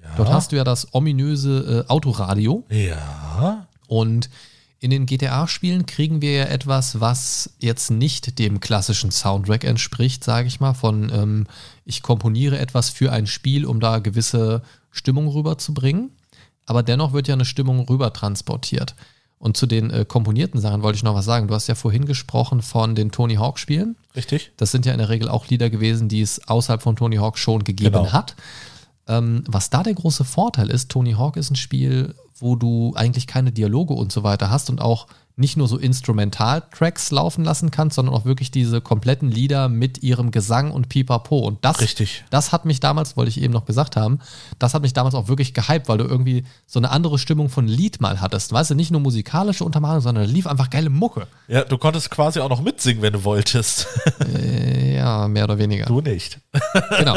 Ja. Dort hast du ja das ominöse äh, Autoradio. Ja. Und in den GTA-Spielen kriegen wir ja etwas, was jetzt nicht dem klassischen Soundtrack entspricht, sage ich mal, von ähm, ich komponiere etwas für ein Spiel, um da gewisse Stimmung rüberzubringen. Aber dennoch wird ja eine Stimmung rüber transportiert. Und zu den äh, komponierten Sachen wollte ich noch was sagen. Du hast ja vorhin gesprochen von den Tony Hawk-Spielen. Richtig. Das sind ja in der Regel auch Lieder gewesen, die es außerhalb von Tony Hawk schon gegeben genau. hat. Ähm, was da der große Vorteil ist, Tony Hawk ist ein Spiel, wo du eigentlich keine Dialoge und so weiter hast und auch nicht nur so Instrumental-Tracks laufen lassen kannst, sondern auch wirklich diese kompletten Lieder mit ihrem Gesang und Pipapo. Und das, Richtig. das hat mich damals, wollte ich eben noch gesagt haben, das hat mich damals auch wirklich gehypt, weil du irgendwie so eine andere Stimmung von Lied mal hattest. Weißt du, nicht nur musikalische Untermalung, sondern lief einfach geile Mucke. Ja, du konntest quasi auch noch mitsingen, wenn du wolltest. <laughs> Äh, ja, mehr oder weniger. Du nicht. <laughs> genau.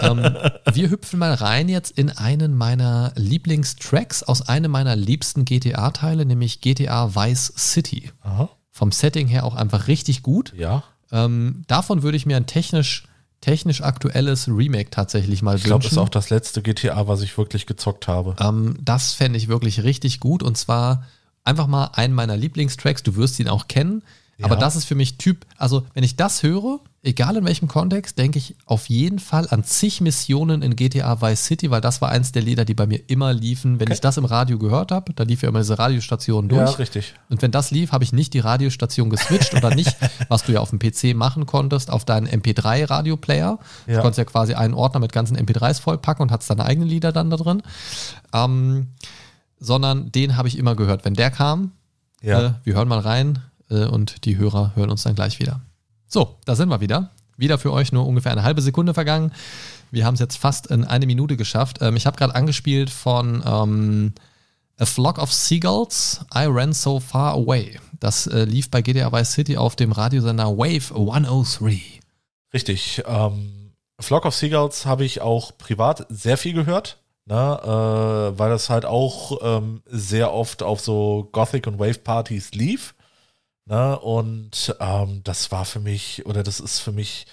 Ähm, wir hüpfen mal rein jetzt in einen meiner Lieblingstracks aus einem meiner liebsten GTA-Teile, nämlich GTA Weiß City. Aha. Vom Setting her auch einfach richtig gut. Ja. Ähm, davon würde ich mir ein technisch, technisch aktuelles Remake tatsächlich mal ich wünschen. Ich glaube, das ist auch das letzte GTA, was ich wirklich gezockt habe. Ähm, das fände ich wirklich richtig gut und zwar einfach mal einen meiner Lieblingstracks. Du wirst ihn auch kennen. Aber das ist für mich Typ, also wenn ich das höre, egal in welchem Kontext, denke ich auf jeden Fall an zig Missionen in GTA Vice City, weil das war eins der Lieder, die bei mir immer liefen. Wenn okay. ich das im Radio gehört habe, da lief ja immer diese Radiostation durch. Ja, richtig. Und wenn das lief, habe ich nicht die Radiostation geswitcht oder nicht, <laughs> was du ja auf dem PC machen konntest, auf deinen MP3-Radioplayer. Ja. Du konntest ja quasi einen Ordner mit ganzen MP3s vollpacken und hattest deine eigenen Lieder dann da drin. Ähm, sondern den habe ich immer gehört. Wenn der kam, ja. äh, wir hören mal rein, äh, und die Hörer hören uns dann gleich wieder. So, da sind wir wieder. Wieder für euch nur ungefähr eine halbe Sekunde vergangen. Wir haben es jetzt fast in eine Minute geschafft. Ähm, ich habe gerade angespielt von ähm, A Flock of Seagulls, I Ran So Far Away. Das äh, lief bei GTA Vice City auf dem Radiosender Wave 103. Richtig. Ähm, Flock of Seagulls habe ich auch privat sehr viel gehört. Na, ne, äh, weil das halt auch ähm, sehr oft auf so Gothic und Wave Partys lief. Ne? Und ähm, das war für mich, oder das ist für mich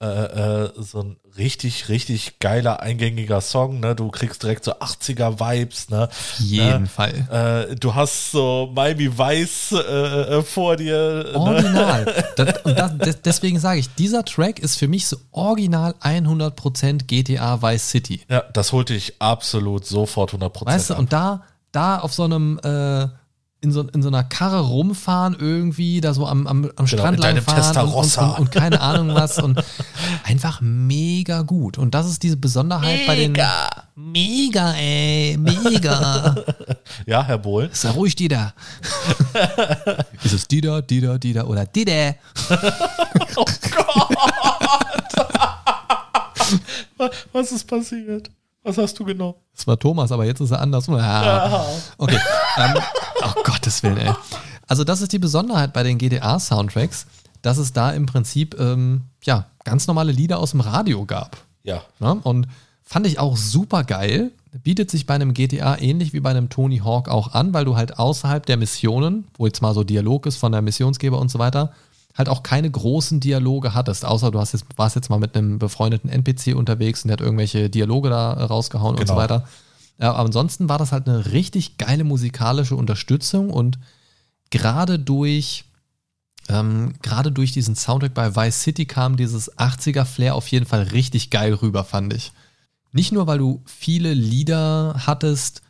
äh, äh, so ein richtig, richtig geiler, eingängiger Song. Ne? Du kriegst direkt so 80er-Vibes. Ne? Auf ne? jeden ne? Fall. Äh, du hast so Miami Vice äh, äh, vor dir. Ne? Original. Ne? <laughs> das, und das, deswegen sage ich, dieser Track ist für mich so original 100% GTA Vice City. Ja, das holte ich absolut sofort 100%. Weißt du, ab. und da, da auf so einem äh, in so, in so einer Karre rumfahren irgendwie, da so am, am, am genau, Strand genau, langfahren und, und, und, keine Ahnung was und <laughs> einfach mega gut. Und das ist diese Besonderheit mega. bei den... Mega, Mega, ey, mega. <laughs> ja, Herr Bohl. Ist ja ruhig Dida. <laughs> ist es Dida, Dida, Dida oder Dide? oh Gott. was ist passiert? Was hast du genommen? Das war Thomas, aber jetzt ist er anders. Ah. Okay. ähm, oh Gottes Willen, ey. Also, das ist die Besonderheit bei den GTA-Soundtracks, dass es da im Prinzip ähm, ja, ganz normale Lieder aus dem Radio gab. Ja. ja ne? und fand ich auch super geil. Bietet sich bei einem GTA ähnlich wie bei einem Tony Hawk auch an, weil du halt außerhalb der Missionen, wo jetzt mal so Dialog ist von der Missionsgeber und so weiter, halt auch keine großen Dialoge hattest, außer du hast jetzt, warst jetzt mal mit einem befreundeten NPC unterwegs und der hat irgendwelche Dialoge da äh, rausgehauen genau. und so genau. weiter. Ja, äh, aber ansonsten war das halt eine richtig geile musikalische Unterstützung und gerade durch, ähm, gerade durch diesen Soundtrack bei Vice City kam dieses 80er-Flair auf jeden Fall richtig geil rüber, fand ich. Nicht nur, weil du viele Lieder hattest,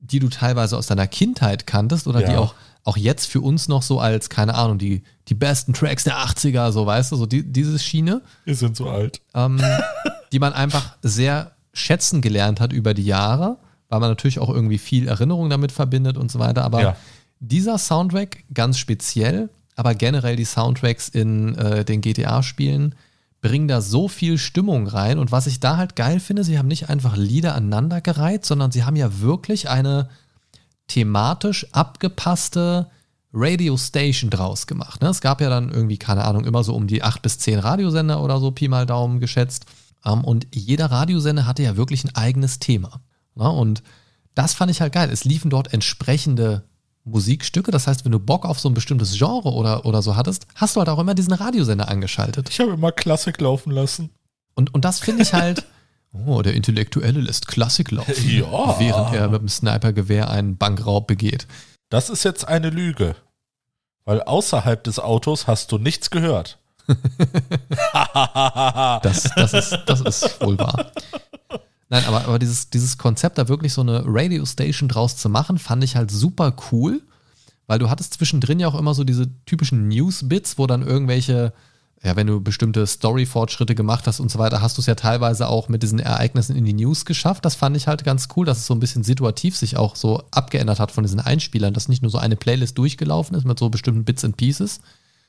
die du teilweise aus deiner Kindheit kanntest oder ja. die auch auch jetzt für uns noch so als, keine Ahnung, die, die besten Tracks der 80er, so weißt du, so die, diese Schiene. Wir sind so alt. Ähm, <laughs> die man einfach sehr schätzen gelernt hat über die Jahre, weil man natürlich auch irgendwie viel Erinnerung damit verbindet und so weiter. Aber ja. dieser Soundtrack ganz speziell, aber generell die Soundtracks in äh, den GTA-Spielen bringen da so viel Stimmung rein. Und was ich da halt geil finde, sie haben nicht einfach Lieder aneinandergereiht, sondern sie haben ja wirklich eine thematisch abgepasste Radio Station draus gemacht. Ne? Es gab ja dann irgendwie, keine Ahnung, immer so um die acht bis zehn Radiosender oder so, Pi mal Daumen geschätzt. Ähm, und jeder Radiosender hatte ja wirklich ein eigenes Thema. Ne? Und das fand ich halt geil. Es liefen dort entsprechende Musikstücke. Das heißt, wenn du Bock auf so ein bestimmtes Genre oder, oder so hattest, hast du halt auch immer diesen Radiosender angeschaltet. Ich habe immer Klassik laufen lassen. Und, und das finde ich halt. <laughs> Oh, der Intellektuelle lässt Klassik laufen, <laughs> ja. während er mit dem Snipergewehr einen Bankraub begeht. Das ist jetzt eine Lüge. Weil außerhalb des Autos hast du nichts gehört. <laughs> das, das, ist, das ist wohl wahr. Nein, aber, aber dieses, dieses Konzept, da wirklich so eine Radio-Station draus zu machen, fand ich halt super cool, weil du hattest zwischendrin ja auch immer so diese typischen News-Bits, wo dann irgendwelche ja, wenn du bestimmte Story-Fortschritte gemacht hast und so weiter, hast du es ja teilweise auch mit diesen Ereignissen in die News geschafft. Das fand ich halt ganz cool, dass es so ein bisschen situativ sich auch so abgeändert hat von diesen Einspielern, dass nicht nur so eine Playlist durchgelaufen ist mit so bestimmten Bits and Pieces,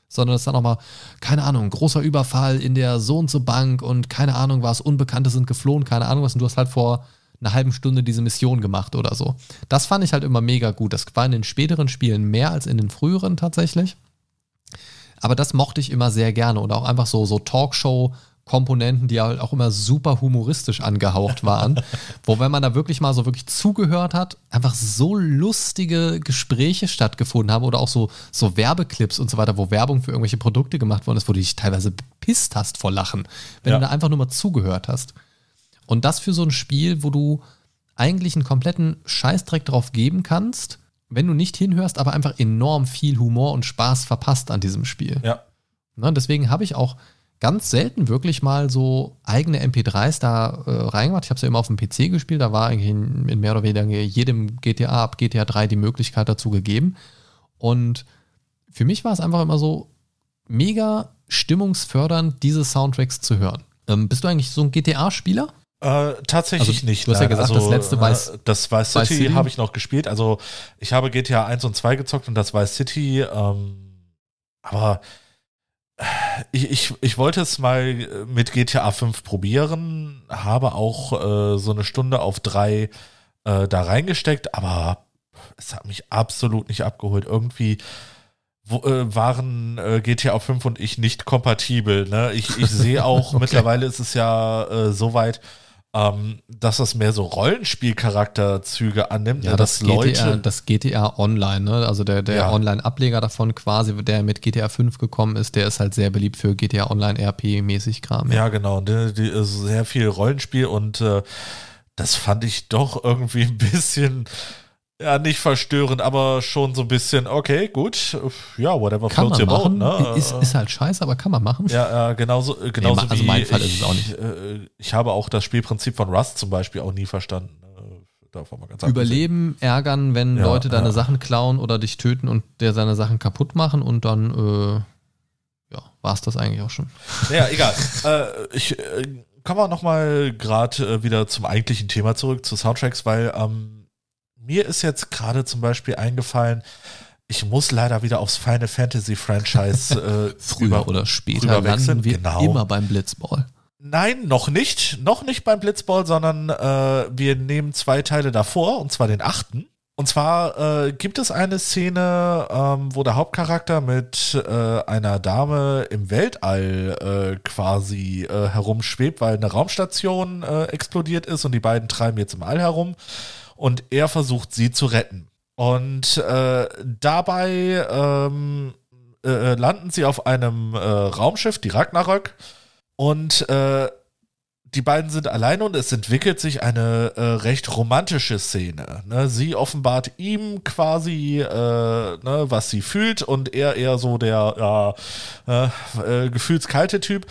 sondern dass dann nochmal, keine Ahnung, großer Überfall in der so und so Bank und keine Ahnung was, Unbekannte sind geflohen, keine Ahnung was und du hast halt vor einer halben Stunde diese Mission gemacht oder so. Das fand ich halt immer mega gut. Das war in den späteren Spielen mehr als in den früheren tatsächlich. Aber das mochte ich immer sehr gerne und auch einfach so, so Talkshow- Komponenten, die halt auch immer super humoristisch angehaucht waren, <laughs> wo wenn man da wirklich mal so wirklich zugehört hat, einfach so lustige Gespräche stattgefunden haben oder auch so, so Werbeclips und so weiter, wo Werbung für irgendwelche Produkte gemacht worden ist, wo du dich teilweise pisst hast vor Lachen, wenn ja. du da einfach nur mal zugehört hast. Und das für so ein Spiel, wo du eigentlich einen kompletten Scheißdreck drauf geben kannst, wenn du nicht hinhörst, aber einfach enorm viel Humor und Spaß verpasst an diesem Spiel. Ja. Ne, deswegen habe ich auch ganz selten wirklich mal so eigene MP3s da äh, reingemacht. Ich habe es ja immer auf dem PC gespielt, da war eigentlich in, in mehr oder weniger jedem GTA ab GTA 3 die Möglichkeit dazu gegeben. Und für mich war es einfach immer so mega stimmungsfördernd, diese Soundtracks zu hören. Ähm, bist du eigentlich so ein GTA-Spieler? Äh, tatsächlich also, nicht. Du hast ja gesagt, also, äh, das letzte Vice, das Vice City, City? habe ich noch gespielt. Also ich habe GTA 1 und 2 gezockt und das Vice City. Ähm, aber äh, ich, ich, ich wollte es mal äh, mit GTA 5 probieren, habe auch äh, so eine Stunde auf drei äh, da reingesteckt, aber es hat mich absolut nicht abgeholt. Irgendwie wo, äh, waren GTA 5 und ich nicht kompatibel. Ne? Ich, ich sehe auch, <laughs> okay. mittlerweile ist es ja so weit, ähm, dass das mehr so Rollenspielcharakterzüge annimmt, ja, ne, das GTA, Leute. Das GTA Online, ne? also der, der ja. Online-Ableger davon quasi, der mit GTA 5 gekommen ist, der ist halt sehr beliebt für GTA Online RP-mäßig Kram. Ja, ja genau. Die, die ist sehr viel Rollenspiel und äh, das fand ich doch irgendwie ein bisschen ja, nicht verstörend, aber schon so ein bisschen, okay, gut, ja, whatever kann floats your boat, ne? Ist, ist, halt scheiße, aber kann man machen. Ja, äh, genauso, genauso nee, also wie mein Fall ich, ist es auch nicht. Äh, ich habe auch das Spielprinzip von Rust zum Beispiel auch nie verstanden. mal ne? ganz Überleben, ärgern, wenn ja, Leute deine ja. Sachen klauen oder dich töten und der seine Sachen kaputt machen und dann, äh, ja, war es das eigentlich auch schon. Ja, egal. <laughs> Äh, ich, äh, komme wir nochmal gerade wieder zum eigentlichen Thema zurück, zu Soundtracks, weil, ähm, mir ist jetzt gerade zum Beispiel eingefallen, ich muss leider wieder aufs Final Fantasy Franchise <laughs> äh, früher rüber, oder später landen wir genau. immer beim Blitzball. Nein, noch nicht, noch nicht beim Blitzball, sondern äh, wir nehmen zwei Teile davor und zwar den achten. Und zwar äh, gibt es eine Szene, ähm, wo der Hauptcharakter mit äh, einer Dame im Weltall äh, quasi äh, herumschwebt, weil eine Raumstation äh, explodiert ist und die beiden treiben jetzt im All herum und er versucht sie zu retten. Und äh, dabei ähm, äh, landen sie auf einem äh, Raumschiff, die Ragnarök, und äh, die beiden sind alleine und es entwickelt sich eine äh, recht romantische Szene. Ne? Sie offenbart ihm quasi, äh, ne, was sie fühlt und er eher so der gefühlskalte Typ.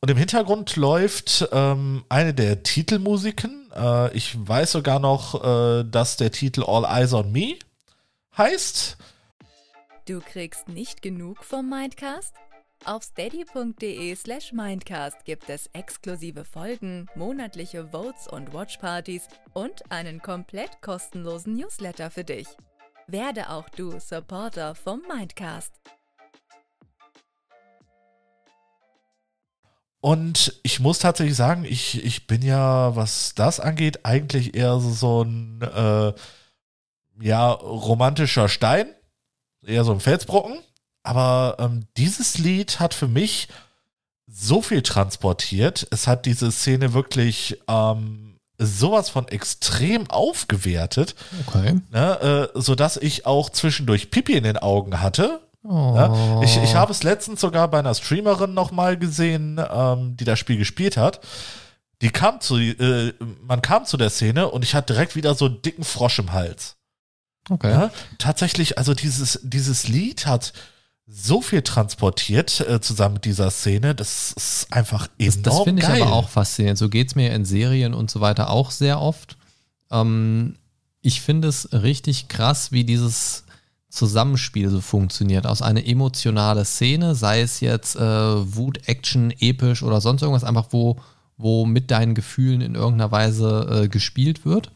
Und im Hintergrund läuft ähm, eine der Titelmusiken. Äh, ich weiß sogar noch, äh, dass der Titel All Eyes on Me heißt. Du kriegst nicht genug vom Mindcast? Auf steady.de/slash mindcast gibt es exklusive Folgen, monatliche Votes und Watchpartys und einen komplett kostenlosen Newsletter für dich. Werde auch du Supporter vom Mindcast. Und ich muss tatsächlich sagen, ich, ich bin ja, was das angeht, eigentlich eher so ein äh, ja, romantischer Stein, eher so ein Felsbrocken. Aber ähm, dieses Lied hat für mich so viel transportiert. Es hat diese Szene wirklich ähm, sowas von extrem aufgewertet, okay. ne, äh, sodass ich auch zwischendurch Pipi in den Augen hatte, Oh. Ne? Ja, ich, ich oh. habe es letztens sogar bei einer Streamerin nochmal gesehen, ähm, die das Spiel gespielt hat. Die kam zu, äh, man kam zu der Szene und ich hatte direkt wieder so einen dicken Frosch im Hals. Okay. Ja, ne? tatsächlich, also dieses, dieses Lied hat so viel transportiert äh, zusammen mit dieser Szene, das ist einfach enorm Das, das finde ich aber auch faszinierend. So geht es mir in Serien und so weiter auch sehr oft. Ähm, ich finde es richtig krass, wie dieses Zusammenspiel so funktioniert, aus einer emotionalen Szene, sei es jetzt äh, Wut, Action, episch oder sonst irgendwas, einfach wo, wo mit deinen Gefühlen in irgendeiner Weise äh, gespielt wird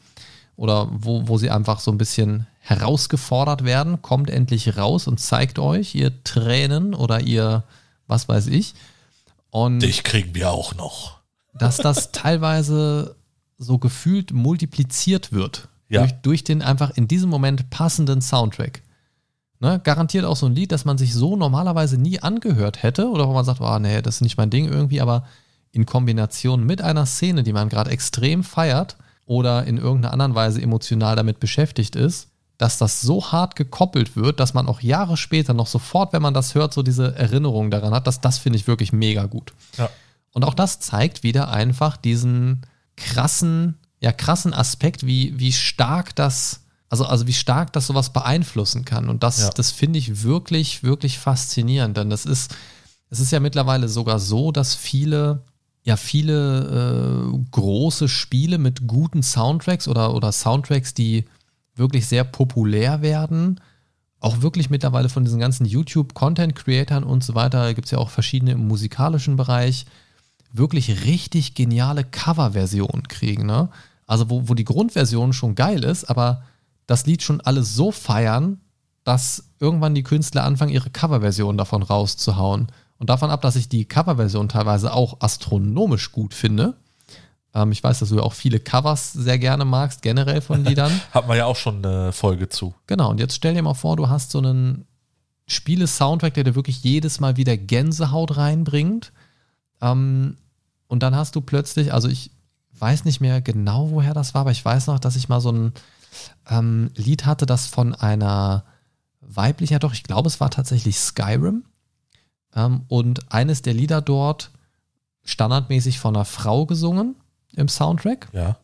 oder wo, wo sie einfach so ein bisschen herausgefordert werden, kommt endlich raus und zeigt euch ihr Tränen oder ihr was weiß ich. Und ich kriegen wir auch noch. Dass das <laughs> teilweise so gefühlt multipliziert wird. Ja. Durch, durch, den einfach in diesem Moment passenden Soundtrack. Ne? Garantiert auch so ein Lied, das man sich so normalerweise nie angehört hätte oder wo man sagt, oh, nee, das ist nicht mein Ding irgendwie, aber in Kombination mit einer Szene, die man gerade extrem feiert oder in irgendeiner anderen Weise emotional damit beschäftigt ist, dass das so hart gekoppelt wird, dass man auch Jahre später noch sofort, wenn man das hört, so diese Erinnerung daran hat, dass das finde ich wirklich mega gut. Ja. Und auch das zeigt wieder einfach diesen krassen, ja krassen Aspekt, wie, wie stark das also, also wie stark das sowas beeinflussen kann. Und das, ja. das finde ich wirklich, wirklich faszinierend. Denn das ist, es ist ja mittlerweile sogar so, dass viele, ja, viele äh, große Spiele mit guten Soundtracks oder, oder Soundtracks, die wirklich sehr populär werden, auch wirklich mittlerweile von diesen ganzen YouTube-Content-Creatern und so weiter, gibt es ja auch verschiedene im musikalischen Bereich, wirklich richtig geniale Coverversionen kriegen. Ne? Also wo, wo die Grundversion schon geil ist, aber das Lied schon alle so feiern, dass irgendwann die Künstler anfangen, ihre Coverversion davon rauszuhauen. Und davon ab, dass ich die Coverversion teilweise auch astronomisch gut finde. Ähm, ich weiß, dass du ja auch viele Covers sehr gerne magst, generell von <laughs> Liedern. Hat man ja auch schon eine Folge zu. Genau, und jetzt stell dir mal vor, du hast so einen Spiele-Soundtrack, der dir wirklich jedes Mal wieder Gänsehaut reinbringt. Ähm, und dann hast du plötzlich, also ich weiß nicht mehr genau, woher das war, aber ich weiß noch, dass ich mal so einen ähm, Lied hatte das von einer weiblicher, doch, ich glaube, es war tatsächlich Skyrim. Ähm, und eines der Lieder dort standardmäßig von einer Frau gesungen im Soundtrack. Ja.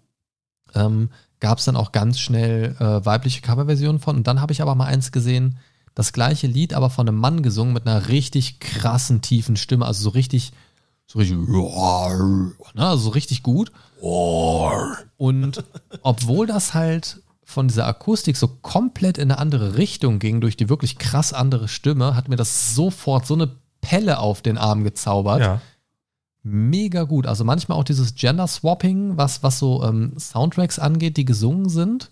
Ähm, Gab es dann auch ganz schnell äh, weibliche Coverversionen von. Und dann habe ich aber mal eins gesehen, das gleiche Lied, aber von einem Mann gesungen mit einer richtig krassen, tiefen Stimme. Also so richtig, so richtig, ne, also so richtig gut. Und obwohl das halt von dieser Akustik so komplett in eine andere Richtung ging, durch die wirklich krass andere Stimme, hat mir das sofort so eine Pelle auf den Arm gezaubert. Ja. Mega gut. Also manchmal auch dieses Gender-Swapping, was, was so ähm, Soundtracks angeht, die gesungen sind.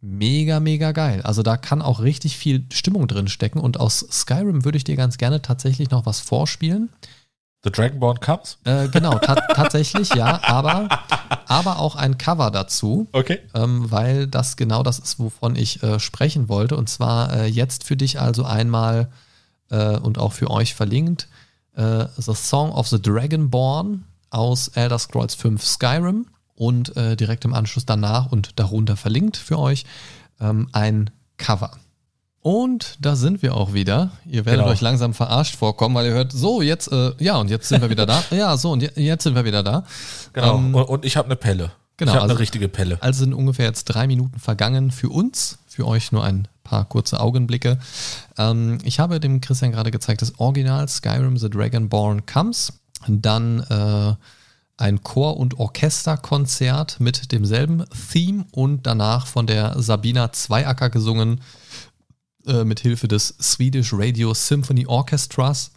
Mega, mega geil. Also da kann auch richtig viel Stimmung drin stecken. Und aus Skyrim würde ich dir ganz gerne tatsächlich noch was vorspielen. The Dragonborn Comes? Äh, genau, ta <laughs> tatsächlich, ja, aber, aber auch ein Cover dazu. Okay. Ähm, weil das genau das ist, wovon ich äh, sprechen wollte. Und zwar äh, jetzt für dich also einmal äh, und auch für euch verlinkt: äh, The Song of the Dragonborn aus Elder Scrolls V Skyrim und äh, direkt im Anschluss danach und darunter verlinkt für euch ähm, ein Cover. Und da sind wir auch wieder. Ihr werdet genau. euch langsam verarscht vorkommen, weil ihr hört, so, jetzt, äh, ja, und jetzt sind wir wieder da. <laughs> Ja, so, und jetzt sind wir wieder da. Genau. Ähm, und, und, ich habe eine Pelle. Genau. Ich habe ne also, eine richtige Pelle. Also sind ungefähr jetzt drei Minuten vergangen für uns, für euch nur ein paar kurze Augenblicke. Ähm, ich habe dem Christian gerade gezeigt, das Original Skyrim The Dragonborn Comes. Dann äh, ein Chor- und Orchesterkonzert mit demselben Theme und danach von der Sabina Zweiacker gesungen äh, mit Hilfe des Swedish Radio Symphony Orchestras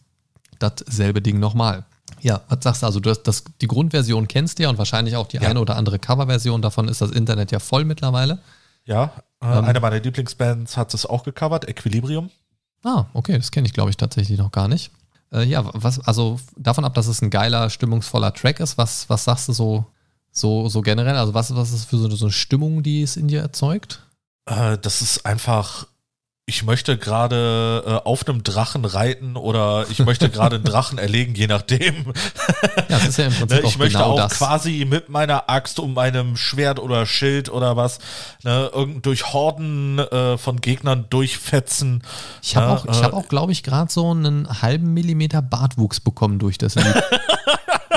dasselbe Ding nochmal. Ja, was sagst du? Also, du hast das, die Grundversion kennst du ja und wahrscheinlich auch die ja. eine oder andere Coverversion. Davon ist das Internet ja voll mittlerweile. Ja, äh, ähm. eine meiner Lieblingsbands hat es auch gecovert, Equilibrium. Ah, okay, das kenne ich, glaube ich, tatsächlich noch gar nicht. Äh, ja, was, also davon ab, dass es ein geiler, stimmungsvoller Track ist, was, was sagst du so, so, so generell? Also, was, was ist für so, so eine Stimmung, die es in dir erzeugt? Äh, das ist einfach ich möchte gerade äh, auf einem Drachen reiten oder ich möchte gerade einen Drachen <laughs> erlegen, je nachdem. ja, das ist ja im Prinzip ne, ich auch möchte genau auch das. quasi mit meiner Axt um meinem Schwert oder Schild oder was ne, irgend durch Horden äh, von Gegnern durchfetzen. Ich habe ne, auch, äh, ich hab äh, auch glaube ich, gerade so einen halben Millimeter Bartwuchs bekommen durch das Lied.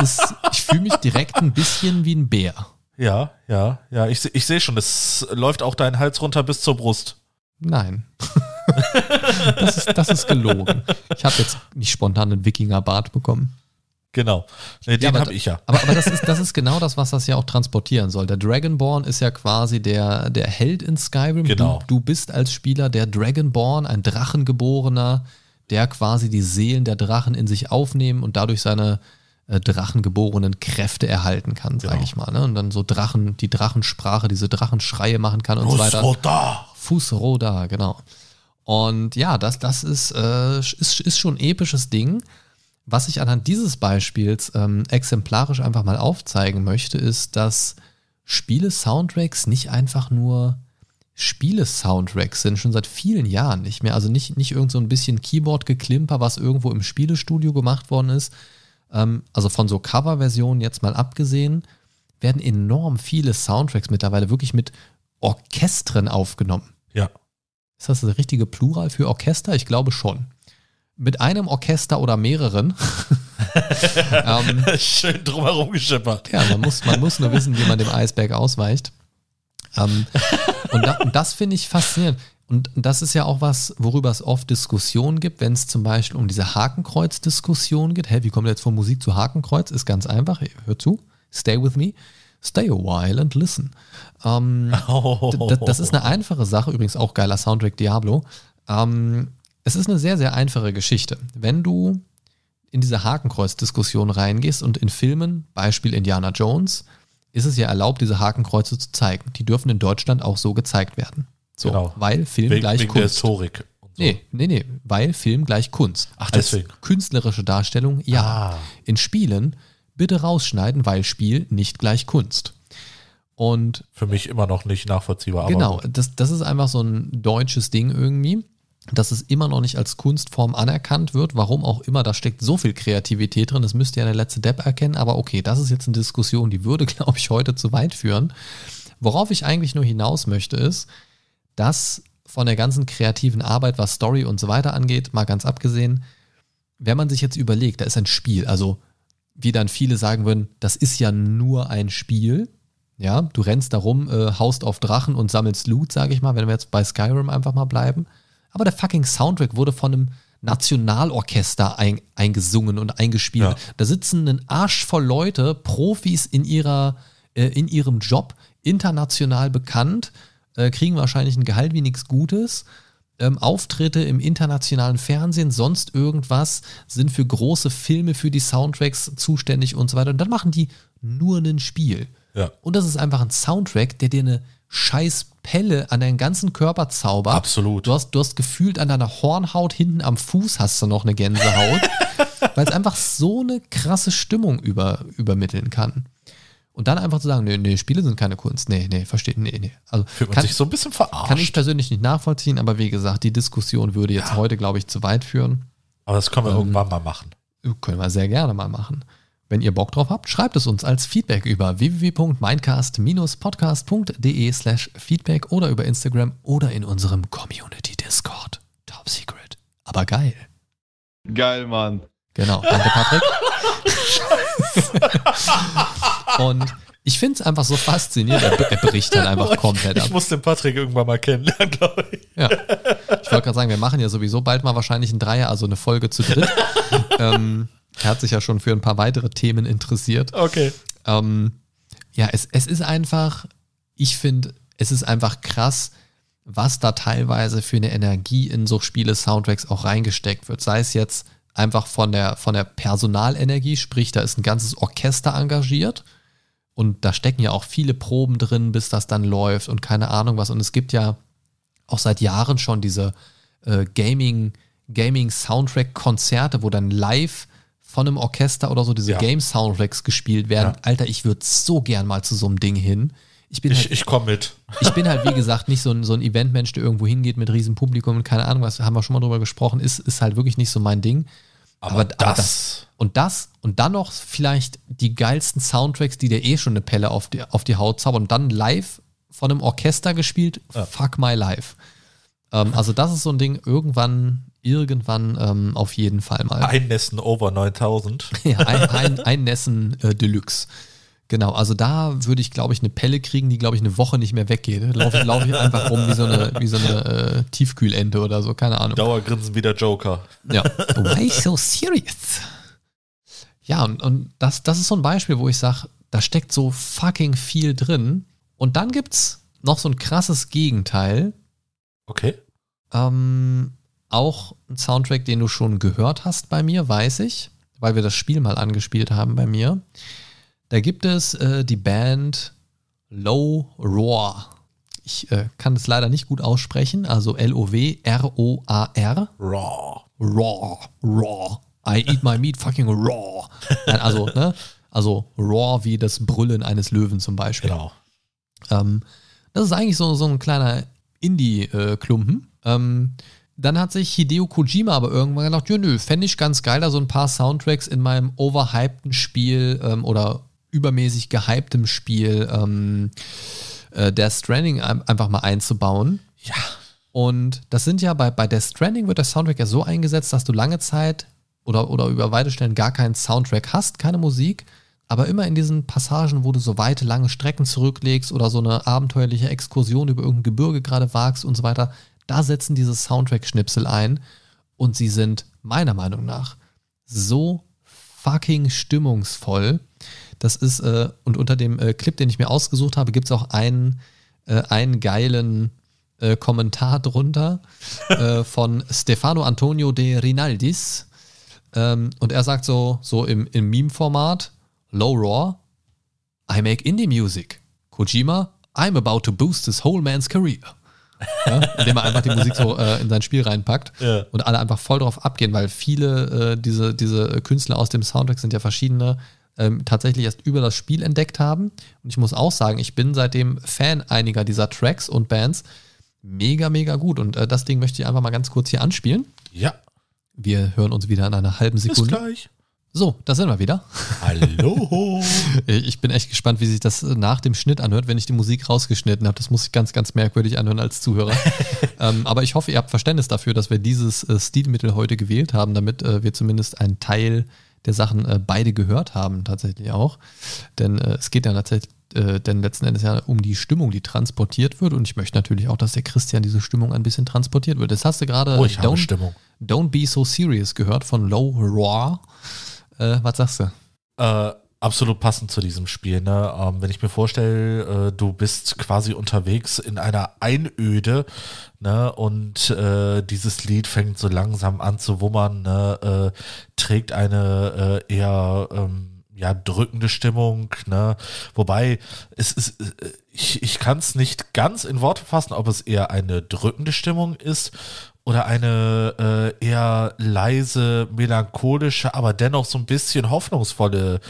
ist, <laughs> ich fühle mich direkt ein bisschen wie ein Bär. Ja, ja, ja. Ich, ich sehe schon, es läuft auch deinen Hals runter bis zur Brust. Nein. <laughs> das, ist, das ist gelogen. Ich habe jetzt nicht spontan einen Wikingerbart bekommen. Genau. den ja, habe ich ja. Aber, aber das, ist, das ist genau das, was das ja auch transportieren soll. Der Dragonborn ist ja quasi der, der Held in Skyrim. Genau. Du, du bist als Spieler der Dragonborn, ein Drachengeborener, der quasi die Seelen der Drachen in sich aufnehmen und dadurch seine äh, drachengeborenen Kräfte erhalten kann, sage genau. ich mal. Ne? Und dann so Drachen, die Drachensprache, diese Drachenschreie machen kann und Los, so weiter. Water. Fußroda, genau. Und ja, das, das ist, äh, ist, ist schon ein episches Ding. Was ich anhand dieses Beispiels ähm, exemplarisch einfach mal aufzeigen möchte, ist, dass Spiele-Soundtracks nicht einfach nur Spiele-Soundtracks sind, schon seit vielen Jahren nicht mehr. Also nicht, nicht irgend so ein bisschen Keyboard-Geklimper, was irgendwo im Spielestudio gemacht worden ist. Ähm, also von so Coverversionen jetzt mal abgesehen, werden enorm viele Soundtracks mittlerweile wirklich mit Orchestren aufgenommen. Ja. Ist das das richtige Plural für Orchester? Ich glaube schon. Mit einem Orchester oder mehreren. <laughs> ähm, Schön drumherum geschippert. Ja, man muss, man muss nur wissen, wie man dem Eisberg ausweicht. Ähm, und, da, und das finde ich faszinierend. Und das ist ja auch was, worüber es oft Diskussionen gibt, wenn es zum Beispiel um diese Hakenkreuz-Diskussion geht. Hey, wie kommen wir jetzt von Musik zu Hakenkreuz? Ist ganz einfach. Hör zu. Stay with me. Stay a while and listen. Ähm, oh. Das ist eine <laughs> oh. einfache Sache, übrigens auch geiler Soundtrack Diablo. Ähm, es ist eine sehr, sehr einfache Geschichte. Wenn du in diese Hakenkreuz-Diskussion reingehst und in Filmen, Beispiel Indiana Jones, ist es ja erlaubt, diese Hakenkreuze zu zeigen. Die dürfen in Deutschland auch so gezeigt werden. So, genau. weil Film wegen, gleich wegen Kunst. Der Historik. So. Nee, nee, nee, weil Film gleich Kunst. Ach, deswegen. Als künstlerische Darstellung, ja. Ah. In Spielen bitte rausschneiden, weil Spiel nicht gleich Kunst. Und für mich immer noch nicht nachvollziehbar. genau, das, das ist einfach so ein deutsches Ding irgendwie, dass es immer noch nicht als Kunstform anerkannt wird. Warum auch immer, da steckt so viel Kreativität drin, das müsste ja der letzte Depp erkennen. Aber okay, das ist jetzt eine Diskussion, die würde, <laughs> glaube ich, heute zu weit führen. Worauf ich eigentlich nur hinaus möchte, ist, dass von der ganzen kreativen Arbeit, was Story und so weiter angeht, mal ganz abgesehen, wenn man sich jetzt überlegt, da ist ein Spiel, also wie dann viele sagen würden, das ist ja nur ein Spiel. Ja, du rennst darum, äh, haust auf Drachen und sammelst Loot, sage ich mal, wenn wir jetzt bei Skyrim einfach mal bleiben. Aber der fucking Soundtrack wurde von einem Nationalorchester ein, eingesungen und eingespielt. Ja. Da sitzen ein Arsch voll Leute, Profis in ihrer, äh, in ihrem Job, international bekannt, äh, kriegen wahrscheinlich ein Gehalt wie nichts Gutes ähm, Auftritte im internationalen Fernsehen, sonst irgendwas, sind für große Filme, für die Soundtracks zuständig und so weiter. Und dann machen die nur ein Spiel. Ja. Und das ist einfach ein Soundtrack, der dir eine scheiß Pelle an deinen ganzen Körper zaubert. Absolut. Du hast, du hast gefühlt an deiner Hornhaut hinten am Fuß hast du noch eine Gänsehaut, <laughs> weil es einfach so eine krasse Stimmung über, übermitteln kann. Und dann einfach zu sagen, nee, nee, Spiele sind keine Kunst. Nee, nee, versteht, nee, nee. Also Fühlt man kann, sich so ein bisschen verarscht. Kann ich persönlich nicht nachvollziehen, aber wie gesagt, die Diskussion würde jetzt ja. heute, glaube ich, zu weit führen. Aber das können wir ähm, irgendwann mal machen. Können wir sehr gerne mal machen. Wenn ihr Bock drauf habt, schreibt es uns als Feedback über www.mindcast-podcast.de slash Feedback oder über Instagram oder in unserem Community Discord. Top Secret. Aber geil. Geil, Mann. Genau. Danke, Patrick. <laughs> und ich finde es einfach so faszinierend. Er, er bricht dann halt einfach ich, komplett ab. Ich muss den Patrick irgendwann mal kennenlernen, glaube ich. Ja. Ich wollte gerade sagen, wir machen ja sowieso bald mal wahrscheinlich ein Dreier, also eine Folge zu dritt. ähm, er hat sich ja schon für ein paar weitere Themen interessiert. Okay. Ähm, ja, es, es ist einfach, ich finde, es ist einfach krass, was da teilweise für eine Energie in so Spiele-Soundtracks auch reingesteckt wird. Sei es jetzt einfach von der, von der Personalenergie, sprich, da ist ein ganzes Orchester engagiert und da stecken ja auch viele Proben drin, bis das dann läuft und keine Ahnung was. Und es gibt ja auch seit Jahren schon diese äh, Gaming, soundtrack konzerte wo dann live von einem Orchester oder so diese ja. Game-Soundtracks gespielt werden. Ja. Alter, ich würde so gern mal zu so einem Ding hin ich bin ich, halt, ich komme mit. Ich bin halt, wie gesagt, nicht so ein, so ein Eventmensch, der irgendwo hingeht mit riesen Publikum und keine Ahnung, was haben wir schon mal drüber gesprochen, ist, ist halt wirklich nicht so mein Ding. Aber, aber das. aber das. Und das und dann noch vielleicht die geilsten Soundtracks, die dir eh schon eine Pelle auf die, auf die Haut zaubern und dann live von einem Orchester gespielt. Ja. Fuck my life. Ähm, also, das ist so ein Ding, irgendwann irgendwann ähm, auf jeden Fall mal. Ein Nessen over 9000. <laughs> ja, ein, ein, ein Nessen äh, Deluxe. Genau, also da würde ich, glaube ich, eine Pelle kriegen, die, glaube ich, eine Woche nicht mehr weggeht. Laufe lauf ich einfach rum wie so eine, wie so eine äh, Tiefkühlente oder so, keine Ahnung. Dauergrinsen wie der Joker. Ja. <laughs> Why so serious? Ja, und, und das, das ist so ein Beispiel, wo ich sage, da steckt so fucking viel drin. Und dann gibt es noch so ein krasses Gegenteil. Okay. Ähm, auch ein Soundtrack, den du schon gehört hast bei mir, weiß ich, weil wir das Spiel mal angespielt haben bei mir. Da gibt es äh, die Band Low Roar. Ich äh, kann es leider nicht gut aussprechen, also L-O-W-R-O-A-R. Raw. Raw. Raw. I eat my meat fucking raw. Nein, also, ne? Also raw wie das Brüllen eines Löwen zum Beispiel. Genau. Ähm, das ist eigentlich so, so ein kleiner Indie-Klumpen. Ähm, dann hat sich Hideo Kojima aber irgendwann gedacht, ja nö, fände ich ganz geil, da so ein paar Soundtracks in meinem overhypten Spiel ähm, oder übermäßig gehyptem Spiel ähm, äh, Death Stranding einfach mal einzubauen. Ja. Und das sind ja bei, bei Death Stranding wird der Soundtrack ja so eingesetzt, dass du lange Zeit oder, oder über weite Stellen gar keinen Soundtrack hast, keine Musik, aber immer in diesen Passagen, wo du so weite, lange Strecken zurücklegst oder so eine abenteuerliche Exkursion über irgendein Gebirge gerade wagst und so weiter, da setzen diese Soundtrack-Schnipsel ein und sie sind meiner Meinung nach so fucking stimmungsvoll. Das ist, äh, und unter dem äh, Clip, den ich mir ausgesucht habe, gibt es auch einen, äh, einen geilen äh, Kommentar drunter <laughs> äh, von Stefano Antonio de Rinaldis. Ähm, und er sagt so, so im, im Meme-Format: Low Raw, I make Indie Music. Kojima, I'm about to boost this whole man's career. Ja, indem er einfach die Musik so äh, in sein Spiel reinpackt ja. und alle einfach voll drauf abgehen, weil viele äh, diese, diese Künstler aus dem Soundtrack sind ja verschiedene ähm, tatsächlich erst über das Spiel entdeckt haben. Und ich muss auch sagen, ich bin seitdem Fan einiger dieser Tracks und Bands. Mega, mega gut. Und äh, das Ding möchte ich einfach mal ganz kurz hier anspielen. Ja. Wir hören uns wieder in einer halben Sekunde. Bis gleich. So, da sind wir wieder. Hallo. <laughs> ich bin echt gespannt, wie sich das äh, nach dem Schnitt anhört, wenn ich die Musik rausgeschnitten habe. Das muss ich ganz, ganz merkwürdig anhören als Zuhörer. <laughs> ähm, aber ich hoffe, ihr habt Verständnis dafür, dass wir dieses äh, Stilmittel heute gewählt haben, damit äh, wir zumindest einen Teil der Sachen äh, beide gehört haben, tatsächlich auch. Denn äh, es geht ja tatsächlich äh, denn letzten Endes ja um die Stimmung, die transportiert wird. Und ich möchte natürlich auch, dass der Christian diese Stimmung ein bisschen transportiert wird. Das hast du gerade oh, äh, don't, don't, Be So Serious gehört von Low Roar. Äh, was sagst du? Äh, absolut passend zu diesem Spiel. Ne? Ähm, wenn ich mir vorstelle, äh, du bist quasi unterwegs in einer Einöde ne? und äh, dieses Lied fängt so langsam an zu wummern, ne? äh, trägt eine äh, eher ähm, ja, drückende Stimmung. Ne? Wobei, es ist, äh, ich, ich kann es nicht ganz in Worte fassen, ob es eher eine drückende Stimmung ist oder eine äh, eher leise, melancholische, aber dennoch so ein bisschen hoffnungsvolle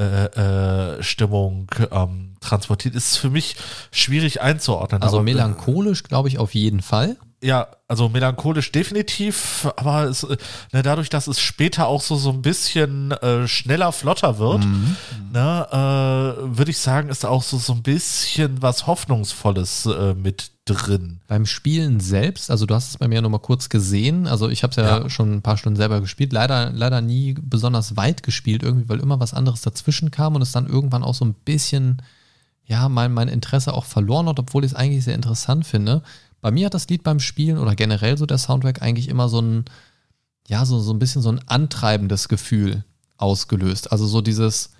äh, äh, Stimmung ähm, transportiert, ist für mich schwierig einzuordnen. Also melancholisch, glaube ich, auf jeden Fall ja, also melancholisch definitiv, aber es, ne, dadurch, dass es später auch so, so ein bisschen äh, schneller, flotter wird, mhm. ne, äh, würde ich sagen, ist da auch so, so ein bisschen was Hoffnungsvolles äh, mit drin. Beim Spielen selbst, also du hast es bei mir ja nochmal kurz gesehen, also ich habe es ja, ja, schon ein paar Stunden selber gespielt, leider, leider nie besonders weit gespielt irgendwie, weil immer was anderes dazwischen kam und es dann irgendwann auch so ein bisschen, ja, mein, mein Interesse auch verloren hat, obwohl ich es eigentlich sehr interessant finde bei mir hat das Lied beim Spielen oder generell so der Soundtrack eigentlich immer so ein, ja, so, so ein bisschen so ein antreibendes Gefühl ausgelöst. Also so dieses,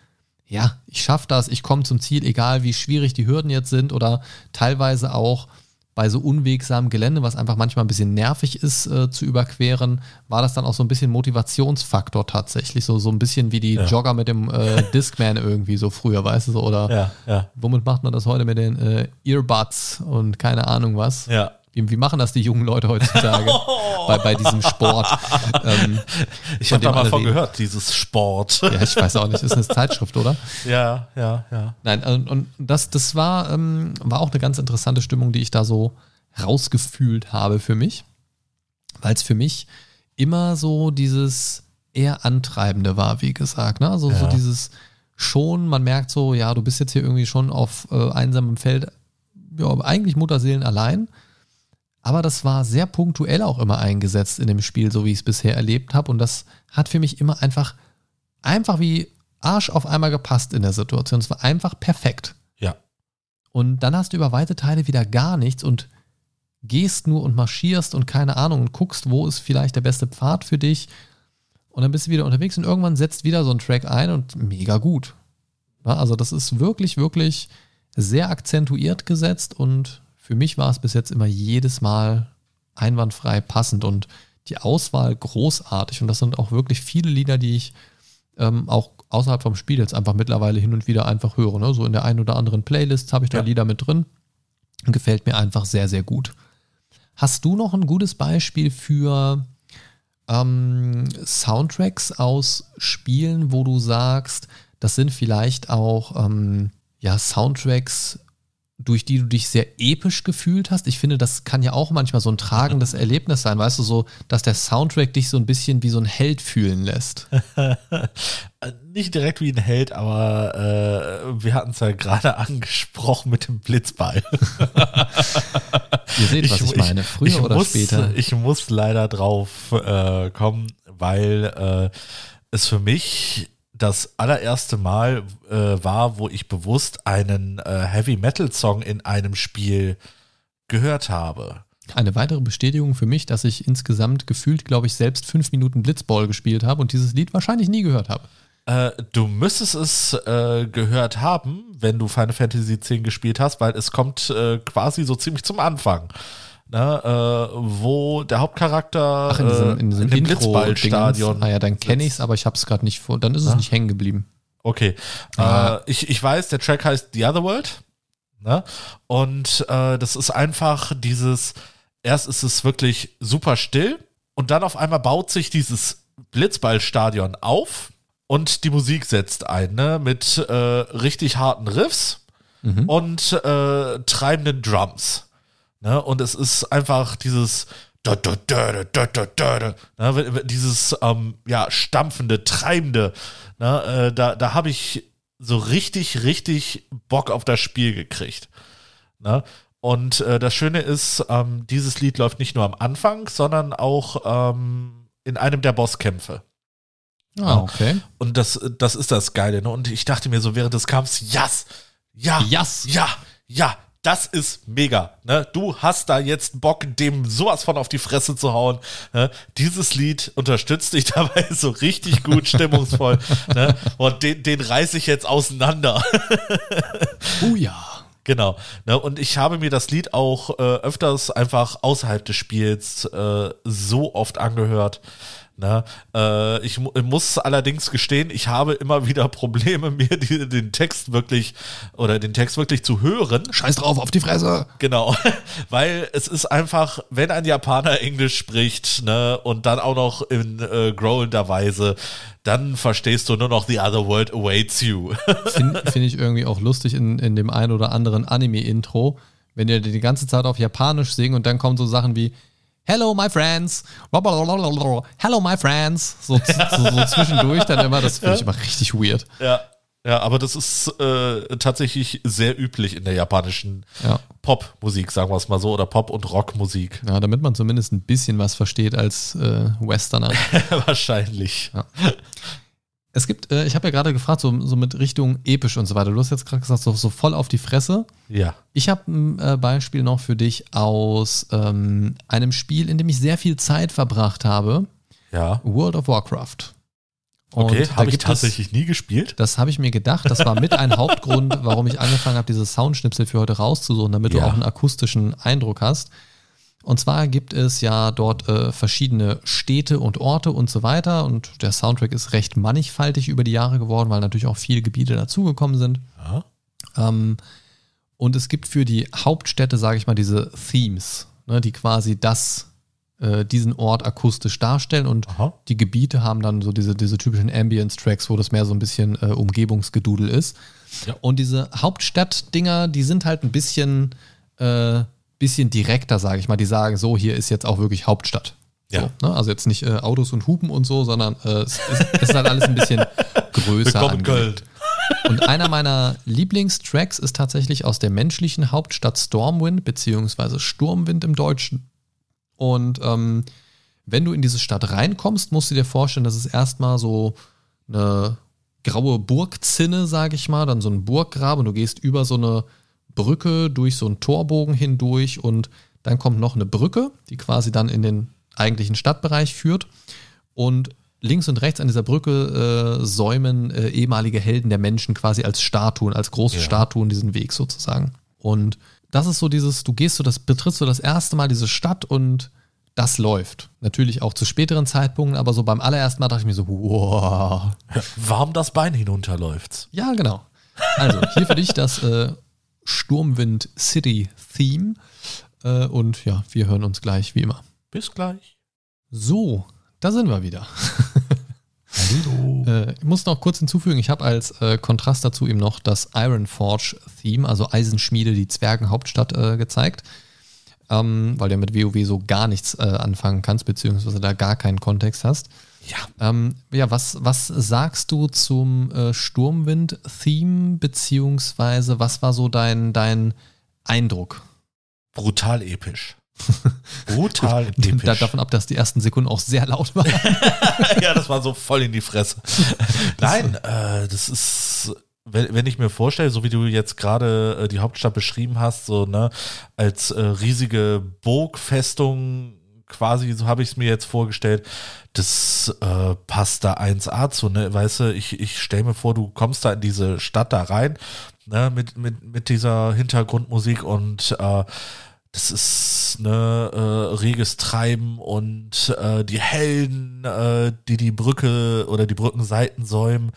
ja, ich schaffe das, ich komme zum Ziel, egal wie schwierig die Hürden jetzt sind oder teilweise auch, bei so unwegsamem Gelände, was einfach manchmal ein bisschen nervig ist äh, zu überqueren, war das dann auch so ein bisschen Motivationsfaktor tatsächlich. So, so ein bisschen wie die ja. Jogger mit dem äh, <laughs> Discman irgendwie so früher, weißt du, so, oder ja, ja. womit macht man das heute mit den äh, Earbuds und keine Ahnung was. Ja. Wie, wie, machen das die jungen Leute heutzutage <laughs> bei, bei, diesem Sport? ähm, ich habe da mal von gehört, dieses Sport. ja, ich weiß auch nicht, ist eine Zeitschrift, oder? Ja, ja, ja. Nein, und, also, und das, das war, ähm, war auch eine ganz interessante Stimmung, die ich da so rausgefühlt habe für mich, weil es für mich immer so dieses eher Antreibende war, wie gesagt. Ne? Also ja. so dieses schon, man merkt so, ja, du bist jetzt hier irgendwie schon auf äh, einsamem Feld, ja, eigentlich Mutterseelen allein aber das war sehr punktuell auch immer eingesetzt in dem Spiel, so wie ich es bisher erlebt habe. Und das hat für mich immer einfach, einfach wie Arsch auf einmal gepasst in der Situation. Es war einfach perfekt. Ja. Und dann hast du über weite Teile wieder gar nichts und gehst nur und marschierst und keine Ahnung und guckst, wo ist vielleicht der beste Pfad für dich. Und dann bist du wieder unterwegs und irgendwann setzt wieder so ein Track ein und mega gut. Also das ist wirklich, wirklich sehr akzentuiert gesetzt und für mich war es bis jetzt immer jedes Mal einwandfrei passend und die Auswahl großartig. Und das sind auch wirklich viele Lieder, die ich ähm, auch außerhalb vom Spiel jetzt einfach mittlerweile hin und wieder einfach höre. Ne? So in der einen oder anderen Playlist habe ich da ja. Lieder mit drin. Und gefällt mir einfach sehr, sehr gut. Hast du noch ein gutes Beispiel für ähm, Soundtracks aus Spielen, wo du sagst, das sind vielleicht auch ähm, ja, Soundtracks durch die du dich sehr episch gefühlt hast. Ich finde, das kann ja auch manchmal so ein tragendes Erlebnis sein, weißt du, so, dass der Soundtrack dich so ein bisschen wie so ein Held fühlen lässt. <laughs> Nicht direkt wie ein Held, aber äh, wir hatten es ja gerade <laughs> angesprochen mit dem Blitzball. Ihr seht, was ich, ich meine, früher ich, ich oder muss, später. Ich muss leider drauf äh, kommen, weil äh, es für mich das allererste Mal äh, war, wo ich bewusst einen äh, Heavy Metal Song in einem Spiel gehört habe. Eine weitere Bestätigung für mich, dass ich insgesamt gefühlt, glaube ich, selbst fünf Minuten Blitzball gespielt habe und dieses Lied wahrscheinlich nie gehört habe. Äh, du müsstest es äh, gehört haben, wenn du Final Fantasy X gespielt hast, weil es kommt äh, quasi so ziemlich zum Anfang ne, äh, wo der Hauptcharakter Ach, in diesem, in diesem äh, in Blitzballstadion. Ah ja, dann kenne ich es, aber ich habe es gerade nicht vor. Dann ist es ah. nicht hängen geblieben. Okay. Ah. Äh, ich, ich weiß, der Track heißt The Other World. Ne? Und äh, das ist einfach dieses, erst ist es wirklich super still und dann auf einmal baut sich dieses Blitzballstadion auf und die Musik setzt ein, ne? Mit äh, richtig harten Riffs mhm. und äh, treibenden Drums. Ne? Und es ist einfach dieses dieses ähm, ja, stampfende, treibende. Ne? Äh, da da habe ich so richtig, richtig Bock auf das Spiel gekriegt. Ne? Und äh, das Schöne ist, ähm, dieses Lied läuft nicht nur am Anfang, sondern auch ähm, in einem der Bosskämpfe. Ah, ne? okay. Und das, das ist das Geile. Ne? Und ich dachte mir so während des Kampfs, yes, ja, yes. ja, ja, das ist mega. Ne? Du hast da jetzt Bock, dem sowas von auf die Fresse zu hauen. Ne? Dieses Lied unterstützt dich <laughs> dabei so richtig gut, stimmungsvoll. ne? Und den, den reiße ich jetzt auseinander. <laughs> oh ja. Genau. Ne, und ich habe mir das Lied auch äh, öfters einfach außerhalb des Spiels äh, so oft angehört. Ne? Äh, ich, ich, muss allerdings gestehen, ich habe immer wieder Probleme, <laughs> mir die, den Text wirklich oder den Text wirklich zu hören. Scheiß drauf, auf die Fresse. Genau, <laughs> weil es ist einfach, wenn ein Japaner Englisch spricht ne, und dann auch noch in äh, growlender Weise, dann verstehst du nur noch The Other World Awaits You. <laughs> Finde find ich irgendwie auch lustig in, in dem ein oder anderen Anime-Intro, wenn die die ganze Zeit auf Japanisch singen und dann kommen so Sachen wie Hello, my friends. Hello, my friends. So, so, so zwischendurch dann immer. Das finde ich immer richtig weird. Ja. Ja, aber das ist äh, tatsächlich sehr üblich in der japanischen ja. Popmusik, sagen wir es mal so, oder Pop- und Rockmusik. Ja, damit man zumindest ein bisschen was versteht als äh, Westerner. <laughs> Wahrscheinlich. Ja. Es gibt, äh, ich habe ja gerade gefragt, so, so, mit Richtung episch und so weiter. Du hast jetzt gerade gesagt, so, so, voll auf die Fresse. Ja. Ich habe ein äh, Beispiel noch für dich aus ähm, einem Spiel, in dem ich sehr viel Zeit verbracht habe. Ja. World of Warcraft. Und okay, habe ich tatsächlich es, nie gespielt. Das habe ich mir gedacht. Das war mit ein <laughs> Hauptgrund, warum ich angefangen habe, diese Soundschnipsel für heute rauszusuchen, damit ja. du auch einen akustischen Eindruck hast. Und zwar gibt es ja dort äh, verschiedene Städte und Orte und so weiter. Und der Soundtrack ist recht mannigfaltig über die Jahre geworden, weil natürlich auch viele Gebiete dazugekommen sind. Ähm, und es gibt für die Hauptstädte, sage ich mal, diese Themes, ne, die quasi das, äh, diesen Ort akustisch darstellen. Und Aha. die Gebiete haben dann so diese, diese typischen Ambience-Tracks, wo das mehr so ein bisschen äh, Umgebungsgedudel ist. Ja. Und diese Hauptstadt-Dinger, die sind halt ein bisschen äh, bisschen direkter, sage ich mal. Die sagen so, hier ist jetzt auch wirklich Hauptstadt. Ja. So, ne? Also jetzt nicht äh, Autos und Hupen und so, sondern äh, es, ist, es, ist, halt alles ein bisschen <laughs> größer. Gold. Und einer meiner Lieblingstracks ist tatsächlich aus der menschlichen Hauptstadt Stormwind, beziehungsweise Sturmwind im Deutschen. Und ähm, wenn du in diese Stadt reinkommst, musst du dir vorstellen, dass es erstmal so eine graue Burgzinne, sage ich mal, dann so ein Burggrab und du gehst über so eine Brücke durch so einen Torbogen hindurch und dann kommt noch eine Brücke, die quasi dann in den eigentlichen Stadtbereich führt. Und links und rechts an dieser Brücke äh, säumen äh, ehemalige Helden der Menschen quasi als Statuen, als große ja. Statuen diesen Weg sozusagen. Und das ist so dieses, du gehst so, das betrittst so das erste Mal diese Stadt und das läuft. Natürlich auch zu späteren Zeitpunkten, aber so beim allerersten Mal dachte ich mir so, wow. Warum das Bein hinunterläuft. Ja, genau. Also, hier für dich das äh, Sturmwind City Theme. Äh, und ja, wir hören uns gleich wie immer. Bis gleich. So, da sind wir wieder. Hallo. <laughs> Äh, ich muss noch kurz hinzufügen, ich habe als äh, Kontrast dazu eben noch das Ironforge Theme, also Eisenschmiede, die Zwergenhauptstadt gezeigt ähm, weil du mit WoW so gar nichts äh, anfangen kannst, beziehungsweise da gar keinen Kontext hast. Ja. Ähm, ja, was, was sagst du zum äh, Sturmwind-Theme, beziehungsweise was war so dein, dein Eindruck? Brutal episch. <laughs> Brutal Gut, episch. Da, davon ab, dass die ersten Sekunden auch sehr laut waren. <laughs> ja, das war so voll in die Fresse. <laughs> Nein, äh, das ist wenn, wenn ich mir vorstelle, so wie du jetzt gerade äh, die Hauptstadt beschrieben hast, so ne, als äh, riesige Burgfestung quasi, so habe ich es mir jetzt vorgestellt, das äh, passt da 1A zu, ne? Weißt du, ich, ich stelle mir vor, du kommst da in diese Stadt da rein, ne, mit, mit, mit dieser Hintergrundmusik und äh, das ist ne äh, reges Treiben und äh, die Helden, äh, die die Brücke oder die Brückenseiten säumen,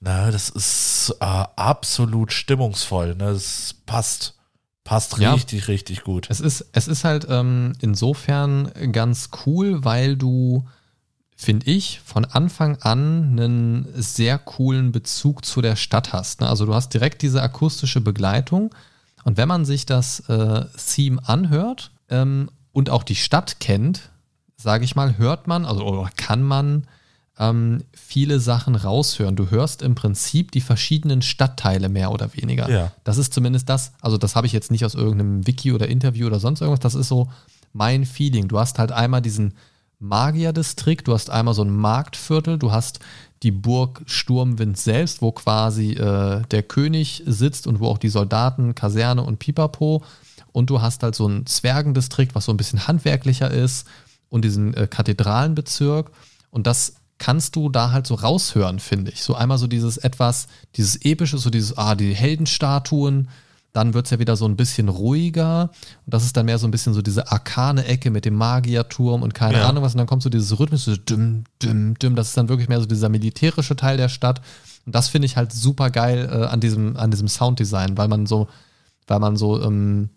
ne, das ist äh, absolut stimmungsvoll, ne, das passt. Passt ja. richtig, richtig gut. Es ist, es ist halt ähm, insofern ganz cool, weil du, finde ich, von Anfang an einen sehr coolen Bezug zu der Stadt hast. Ne? Also du hast direkt diese akustische Begleitung, und wenn man sich das äh, Theme anhört ähm, und auch die Stadt kennt, sage ich mal, hört man, also oder kann man ähm, viele Sachen raushören. Du hörst im Prinzip die verschiedenen Stadtteile mehr oder weniger. Ja. Das ist zumindest das, also das habe ich jetzt nicht aus irgendeinem Wiki oder Interview oder sonst irgendwas, das ist so mein Feeling. Du hast halt einmal diesen Magierdistrikt, du hast einmal so ein Marktviertel, du hast die Burg Sturmwind selbst, wo quasi äh, der König sitzt und wo auch die Soldaten, Kaserne und Pipapo. Und du hast halt so ein Zwergendistrikt, was so ein bisschen handwerklicher ist und diesen äh, Kathedralenbezirk. Und das kannst du da halt so raushören, finde ich. So einmal so dieses etwas, dieses epische, so dieses, ah, die Heldenstatuen, dann wird es ja wieder so ein bisschen ruhiger. Und das ist dann mehr so ein bisschen so diese arkane Ecke mit dem Magierturm und keine ja. Ahnung was. Und dann kommt so dieses rhythmische Düm, Düm, Düm. Das ist dann wirklich mehr so dieser militärische Teil der Stadt. Und das finde ich halt super geil äh, an, diesem, an diesem Sounddesign, weil man so, weil man so, ähm,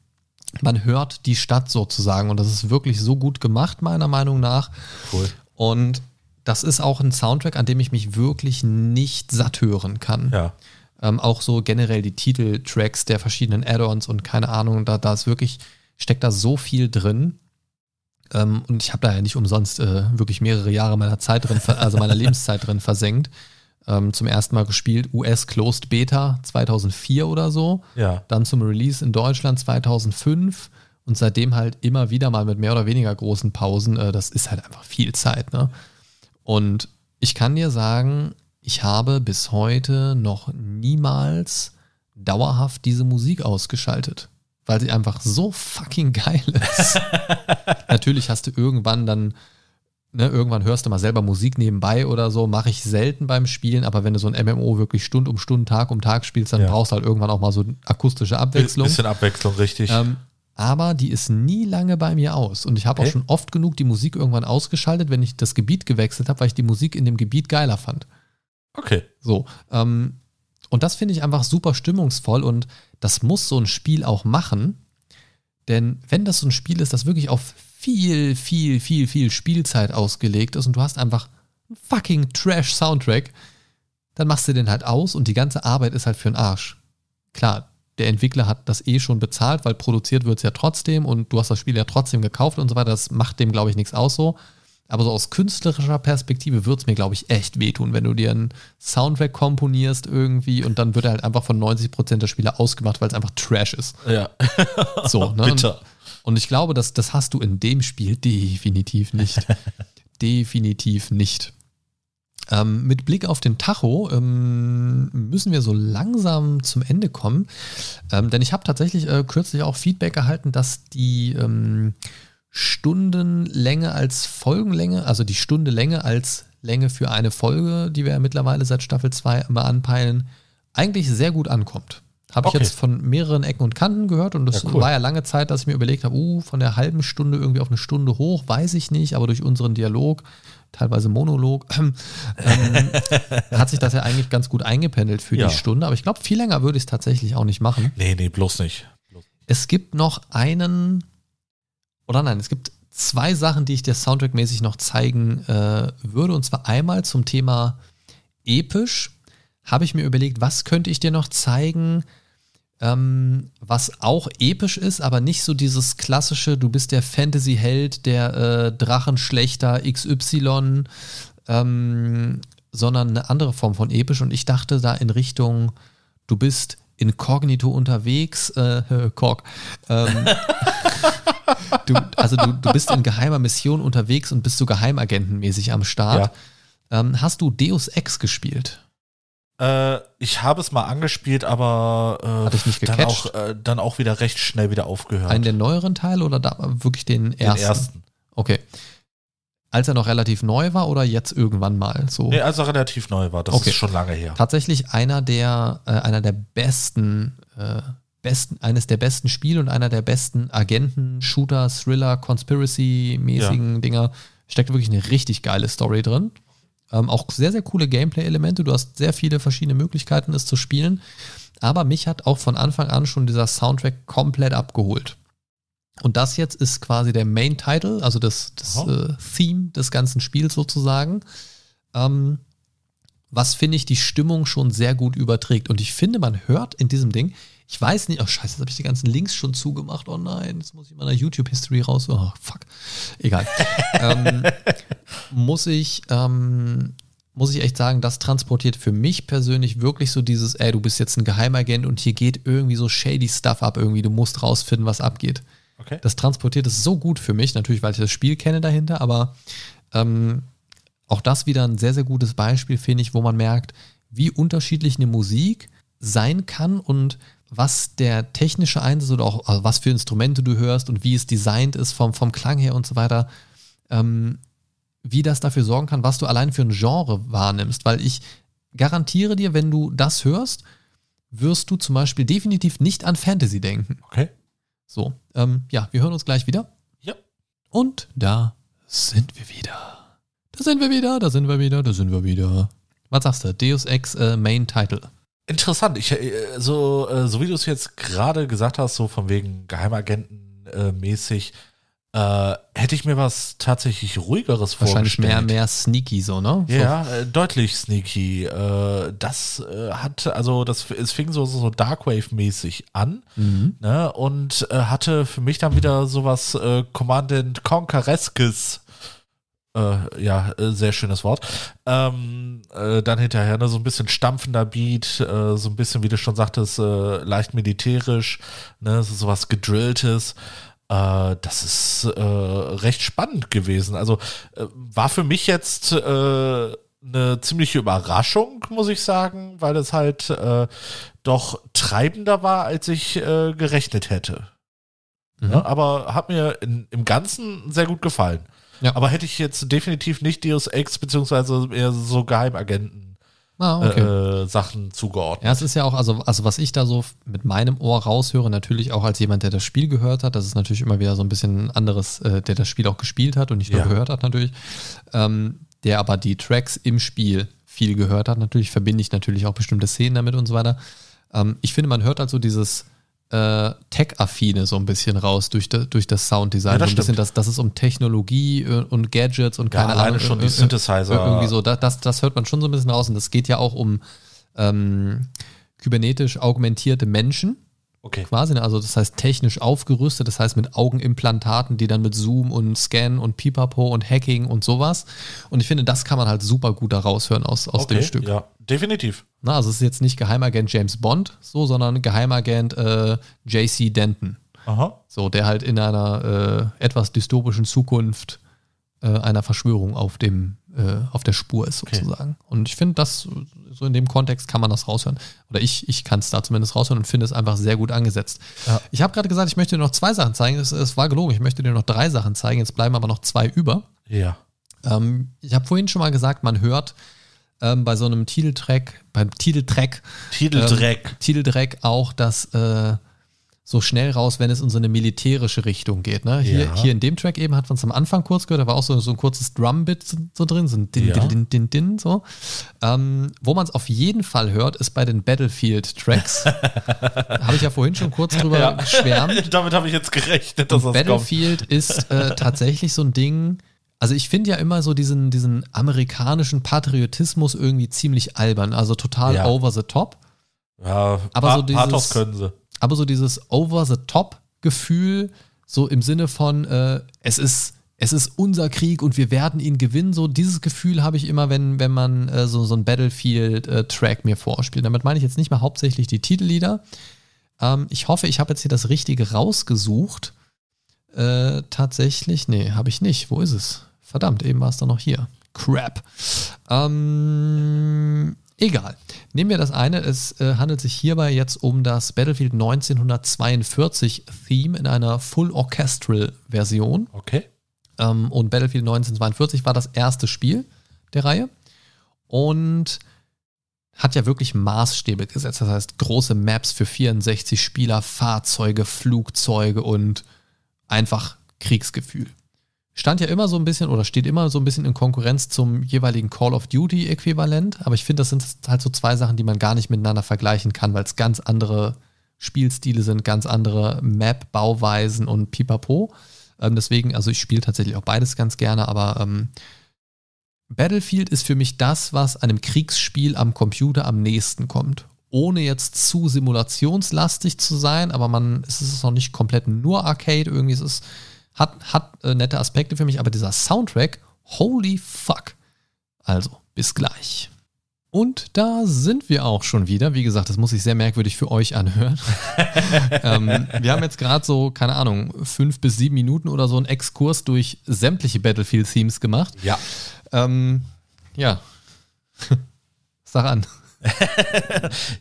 man hört die Stadt sozusagen. Und das ist wirklich so gut gemacht, meiner Meinung nach. Cool. Und das ist auch ein Soundtrack, an dem ich mich wirklich nicht satt hören kann. Ja. Ähm, auch so generell die Titeltracks der verschiedenen Add-ons und keine Ahnung, da, da ist wirklich, steckt da so viel drin. Ähm, und ich habe da ja nicht umsonst äh, wirklich mehrere Jahre meiner Zeit drin, also meiner <laughs> Lebenszeit drin versenkt. Ähm, zum ersten Mal gespielt, US Closed Beta 2004 oder so. Ja. Dann zum Release in Deutschland 2005 und seitdem halt immer wieder mal mit mehr oder weniger großen Pausen. Äh, das ist halt einfach viel Zeit, ne? Und ich kann dir sagen, ich habe bis heute noch niemals dauerhaft diese Musik ausgeschaltet, weil sie einfach so fucking geil ist. <laughs> Natürlich hast du irgendwann dann, ne, irgendwann hörst du mal selber Musik nebenbei oder so, mache ich selten beim Spielen, aber wenn du so ein MMO wirklich Stund um Stund, Tag um Tag spielst, dann ja. brauchst du halt irgendwann auch mal so eine akustische Abwechslung. Bisschen Abwechslung, richtig. Ähm, aber die ist nie lange bei mir aus. Und ich habe hey? auch schon oft genug die Musik irgendwann ausgeschaltet, wenn ich das Gebiet gewechselt habe, weil ich die Musik in dem Gebiet geiler fand. Okay. So. Ähm, und das finde ich einfach super stimmungsvoll und das muss so ein Spiel auch machen. Denn wenn das so ein Spiel ist, das wirklich auf viel, viel, viel, viel Spielzeit ausgelegt ist und du hast einfach einen fucking Trash-Soundtrack, dann machst du den halt aus und die ganze Arbeit ist halt für den Arsch. Klar, der Entwickler hat das eh schon bezahlt, weil produziert wird es ja trotzdem und du hast das Spiel ja trotzdem gekauft und so weiter. Das macht dem, glaube ich, nichts aus so. Aber so aus künstlerischer Perspektive würde es mir, glaube ich, echt wehtun, wenn du dir einen Soundtrack komponierst irgendwie und dann wird er halt einfach von 90% Prozent der Spieler ausgemacht, weil es einfach Trash ist. Ja. <laughs> so, ne? Bitter. Und ich glaube, das, das hast du in dem Spiel definitiv nicht. <laughs> definitiv nicht. Ähm, mit Blick auf den Tacho ähm, müssen wir so langsam zum Ende kommen, ähm, denn ich habe tatsächlich äh, kürzlich auch Feedback erhalten, dass die ähm, Stundenlänge als Folgenlänge, also die Stunde Länge als Länge für eine Folge, die wir ja mittlerweile seit Staffel 2 immer anpeilen, eigentlich sehr gut ankommt. Habe okay. ich jetzt von mehreren Ecken und Kanten gehört und das ja, cool. war ja lange Zeit, dass ich mir überlegt habe, uh, von der halben Stunde irgendwie auf eine Stunde hoch, weiß ich nicht, aber durch unseren Dialog, teilweise Monolog, <clears throat> ähm, hat sich das ja eigentlich ganz gut eingependelt für ja. die Stunde. Aber ich glaube, viel länger würde ich es tatsächlich auch nicht machen. Nee, nee, bloß nicht. Es gibt noch einen oder nein, es gibt zwei Sachen, die ich dir soundtrackmäßig noch zeigen äh, würde. Und zwar einmal zum Thema episch habe ich mir überlegt, was könnte ich dir noch zeigen, ähm, was auch episch ist, aber nicht so dieses klassische, du bist der Fantasy-Held, der äh, Drachenschlechter XY, ähm, sondern eine andere Form von episch. Und ich dachte da in Richtung, du bist inkognito unterwegs, äh, <laughs> Kork. Ähm, <laughs> du, also du, du bist in geheimer Mission unterwegs und bist so geheimagentenmäßig am Start. Ja. Ähm, hast du Deus Ex gespielt? Äh, ich habe es mal angespielt, aber äh, Hatte ich nicht gecatcht. dann, auch, äh, dann auch wieder recht schnell wieder aufgehört. Einen der neueren Teile oder da, wirklich den, ersten? Den ersten. Okay. Als er noch relativ neu war oder jetzt irgendwann mal so? Nee, als er relativ neu war, das okay. ist schon lange her. Tatsächlich einer der, äh, einer der besten äh, besten, eines der besten Spiele und einer der besten Agenten, Shooter, Thriller, Conspiracy-mäßigen ja. Dinger. Steckt wirklich eine richtig geile Story drin. Ähm, auch sehr, sehr coole Gameplay-Elemente. Du hast sehr viele verschiedene Möglichkeiten, es zu spielen. Aber mich hat auch von Anfang an schon dieser Soundtrack komplett abgeholt. Und das jetzt ist quasi der Main Title, also das, das äh, Theme des ganzen Spiels sozusagen. Ähm, was finde ich die Stimmung schon sehr gut überträgt. Und ich finde, man hört in diesem Ding, ich weiß nicht, oh scheiße, jetzt habe ich die ganzen Links schon zugemacht. Oh nein, jetzt muss ich meiner YouTube-History raus. Oh, fuck. Egal. <laughs> ähm, muss ich, ähm, muss ich echt sagen, das transportiert für mich persönlich wirklich so dieses, ey, du bist jetzt ein Geheimagent und hier geht irgendwie so shady Stuff ab irgendwie. Du musst rausfinden, was abgeht. Okay. Das transportiert es so gut für mich, natürlich, weil ich das Spiel kenne dahinter, aber ähm, auch das wieder ein sehr, sehr gutes Beispiel, finde ich, wo man merkt, wie unterschiedlich eine Musik sein kann und was der technische Einsatz oder auch also was für Instrumente du hörst und wie es designt ist vom, vom Klang her und so weiter, ähm, wie das dafür sorgen kann, was du allein für ein Genre wahrnimmst. Weil ich garantiere dir, wenn du das hörst, wirst du zum Beispiel definitiv nicht an Fantasy denken. Okay. So, ähm, ja, wir hören uns gleich wieder. Ja. Und da sind wir wieder. Da sind wir wieder, da sind wir wieder, da sind wir wieder. Was sagst du? Deus Ex äh, Main Title. Interessant. Ich, äh, so, äh, so wie du es jetzt gerade gesagt hast, so von wegen Geheimagenten äh, mäßig, äh, hätte ich mir was tatsächlich ruhigeres Wahrscheinlich vorgestellt. Wahrscheinlich mehr, mehr sneaky so, ne? Ja, Äh, deutlich sneaky. Äh, das äh, hat, also das, es fing so, so Darkwave-mäßig an mhm. ne? und äh, hatte für mich dann wieder sowas äh, Command Conquereskes äh, ja, äh, sehr schönes Wort. Ähm, äh, dann hinterher ne, so ein bisschen stampfender Beat, äh, so ein bisschen, wie du schon sagtest, äh, leicht militärisch, ne, so, so was gedrilltes. Äh, das ist recht spannend gewesen. Also war für mich jetzt eine ziemliche Überraschung, muss ich sagen, weil es halt doch treibender war, als ich gerechnet hätte. Mhm. Ja, ne, aber hat mir in, im Ganzen sehr gut gefallen. Ja. Aber hätte ich jetzt definitiv nicht Deus Ex beziehungsweise eher so Geheimagenten ah, okay. äh, äh Sachen zugeordnet. Ja, es ist ja auch, also, also was ich da so mit meinem Ohr raushöre, natürlich auch als jemand, der das Spiel gehört hat, das ist natürlich immer wieder so ein bisschen anderes, äh, der das Spiel auch gespielt hat und nicht nur ja. gehört hat natürlich, ähm, der aber die Tracks im Spiel viel gehört hat, natürlich verbinde ich natürlich auch bestimmte Szenen damit und so weiter. Ähm, ich finde, man hört halt so dieses äh, Tech-affine so ein bisschen raus durch, de, durch das Sounddesign. Ja, das so ein bisschen, dass, dass es um Technologie äh, und Gadgets und keine ja, alleine Ahnung. schon äh, die äh, Synthesizer. Irgendwie so, das, das hört man schon so ein bisschen raus. Und das geht ja auch um ähm, kybernetisch augmentierte Menschen. Okay. Quasi, ne? also das heißt technisch aufgerüstet, das heißt mit Augenimplantaten, die dann mit Zoom und Scan und Pipapo und Hacking und sowas. Und ich finde, das kann man halt super gut da raushören aus, aus okay, dem Stück. Ja, definitiv. Na, also es ist jetzt nicht Geheimagent James Bond, so, sondern Geheimagent äh, JC Denton. Aha. So, der halt in einer äh, etwas dystopischen Zukunft äh, einer Verschwörung auf dem äh, auf der Spur ist, sozusagen. Okay. Und ich finde, das, so in dem Kontext kann man das raushören. Oder ich, ich kann es da zumindest raushören und finde es einfach sehr gut angesetzt. Ja. Ich habe gerade gesagt, ich möchte dir noch zwei Sachen zeigen. Es war gelogen, ich möchte dir noch drei Sachen zeigen. Jetzt bleiben aber noch zwei über. Ja. Ähm, ich habe vorhin schon mal gesagt, man hört ähm, bei so einem Titeltrack, beim Titeltrack, Titeltrack, ähm, Titeltrack auch, dass äh, so schnell raus, wenn es in so eine militärische Richtung geht. Ne? Hier, ja. hier in dem Track eben hat man es am Anfang kurz gehört, da war auch so, so ein kurzes Drum-Bit so drin, so ein Din, ja. Din, Din, Din, Din, so. Ähm, wo man es auf jeden Fall hört, ist bei den Battlefield-Tracks. <laughs> habe ich ja vorhin schon kurz drüber ja. geschwärmt. <laughs> Damit habe ich jetzt gerechnet, dass Und das Battlefield kommt. ist äh, tatsächlich so ein Ding, also ich finde ja immer so diesen, diesen amerikanischen Patriotismus irgendwie ziemlich albern, also total ja. over the top. Ja, aber pa so dieses, Pathos können sie aber so dieses Over-the-Top-Gefühl, so im Sinne von, äh, es ist es ist unser Krieg und wir werden ihn gewinnen. So dieses Gefühl habe ich immer, wenn, wenn man äh, so, so einen Battlefield-Track äh, mir vorspielt. Damit meine ich jetzt nicht mehr hauptsächlich die Titellieder. Ähm, ich hoffe, ich habe jetzt hier das Richtige rausgesucht. Äh, tatsächlich, nee, habe ich nicht. Wo ist es? Verdammt, eben war es doch noch hier. Crap. Ähm, Egal. Nehmen wir das eine. Es äh, handelt sich hierbei jetzt um das Battlefield 1942 Theme in einer Full Orchestral Version. Okay. Ähm, und Battlefield 1942 war das erste Spiel der Reihe und hat ja wirklich Maßstäbe gesetzt. Das heißt, große Maps für 64 Spieler, Fahrzeuge, Flugzeuge und einfach Kriegsgefühl stand ja immer so ein bisschen oder steht immer so ein bisschen in Konkurrenz zum jeweiligen Call of Duty-Äquivalent. Aber ich finde, das sind halt so zwei Sachen, die man gar nicht miteinander vergleichen kann, weil es ganz andere Spielstile sind, ganz andere Map-Bauweisen und pipapo. Ähm, deswegen, also ich spiele tatsächlich auch beides ganz gerne, aber ähm, Battlefield ist für mich das, was einem Kriegsspiel am Computer am nächsten kommt. Ohne jetzt zu simulationslastig zu sein, aber man, es ist noch nicht komplett nur Arcade, irgendwie ist es hat, hat äh, nette Aspekte für mich, aber dieser Soundtrack, holy fuck. Also, bis gleich. Und da sind wir auch schon wieder. Wie gesagt, das muss ich sehr merkwürdig für euch anhören. <laughs> ähm, wir haben jetzt gerade so, keine Ahnung, fünf bis sieben Minuten oder so einen Exkurs durch sämtliche Battlefield-Themes gemacht. Ja. Ähm, ja. <laughs> Sag an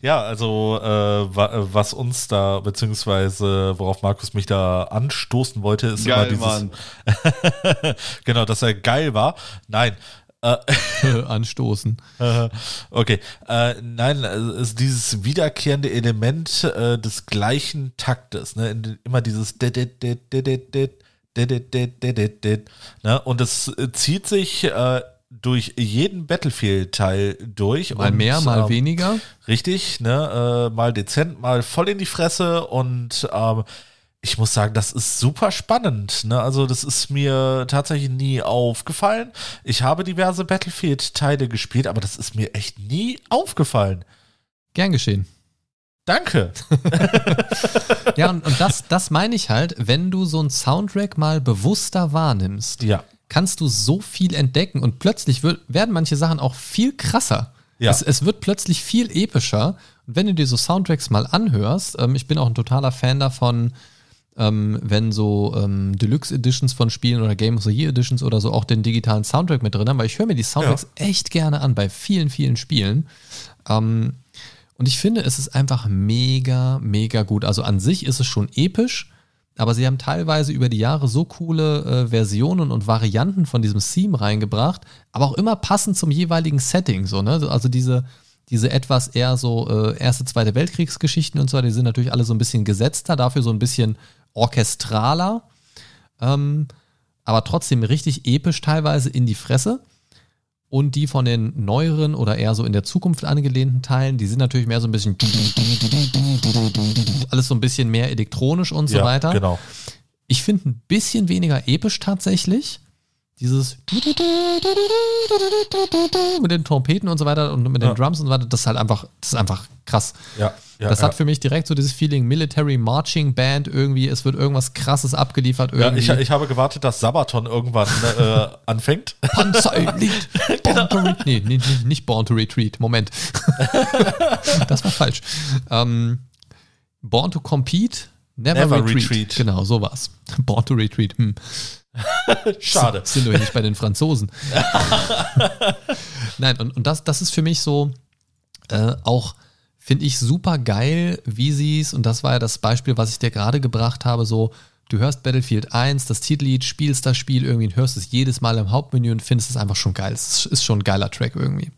ja, also äh, was uns da, beziehungsweise worauf Markus mich da anstoßen wollte, ist geil, immer dieses. genau, dass er geil war. Nein. anstoßen. okay. Äh, nein, ist dieses wiederkehrende Element des gleichen Taktes. Ne? Immer dieses. Ne? Und es zieht sich durch jeden Battlefield-Teil durch. Mal und, mehr, mal ähm, weniger. Richtig, ne? Äh, mal dezent, mal voll in die Fresse und ähm, ich muss sagen, das ist super spannend. Ne? Also das ist mir tatsächlich nie aufgefallen. Ich habe diverse Battlefield-Teile gespielt, aber das ist mir echt nie aufgefallen. Gern geschehen. Danke. <laughs> ja, und, und, das, das meine ich halt, wenn du so einen Soundtrack mal bewusster wahrnimmst. Ja kannst du so viel entdecken und plötzlich wird, werden manche Sachen auch viel krasser. Ja. Es, es, wird plötzlich viel epischer. Und wenn du dir so Soundtracks mal anhörst, ähm, ich bin auch ein totaler Fan davon, ähm, wenn so ähm, Deluxe Editions von Spielen oder Game of the Year Editions oder so auch den digitalen Soundtrack mit drin haben, weil ich höre mir die Soundtracks ja. echt gerne an bei vielen, vielen Spielen. Ähm, und ich finde, es ist einfach mega, mega gut. Also an sich ist es schon episch, aber sie haben teilweise über die Jahre so coole äh, Versionen und Varianten von diesem Theme reingebracht, aber auch immer passend zum jeweiligen Setting. So, ne? Also diese, diese etwas eher so äh, erste, zweite Weltkriegsgeschichten und so, die sind natürlich alle so ein bisschen gesetzter, dafür so ein bisschen orchestraler, ähm, aber trotzdem richtig episch teilweise in die Fresse. Und die von den neueren oder eher so in der Zukunft angelehnten Teilen, die sind natürlich mehr so ein bisschen alles so ein bisschen mehr elektronisch und so ja, weiter. Genau. Ich finde ein bisschen weniger episch tatsächlich dieses mit den Trompeten und so weiter und mit den ja. Drums und so weiter, das ist halt einfach, das ist einfach krass. Ja, ja das hat für mich direkt so dieses Feeling Military Marching Band irgendwie, es wird irgendwas krasses abgeliefert irgendwie. Ja, ich, ich habe gewartet, dass Sabaton irgendwann äh, <laughs> anfängt. Panzerlied. Born to Retreat. <laughs> Genau. Nee, nee, nicht Born to Retreat. Moment. <laughs> das war falsch. Ähm, born to Compete, Never, never retreat. retreat. Genau, so war's. Born to Retreat. Hm. <laughs> Schade. Sind wir nicht bei den Franzosen. <laughs> Nein, und, und das, das ist für mich so äh, auch, finde ich, super geil, wie sie es, und das war ja das Beispiel, was ich dir gerade gebracht habe, so, du hörst Battlefield 1, das Titellied, spielst das Spiel irgendwie und hörst es jedes Mal im Hauptmenü und findest es einfach schon geil. Es ist schon ein geiler Track irgendwie.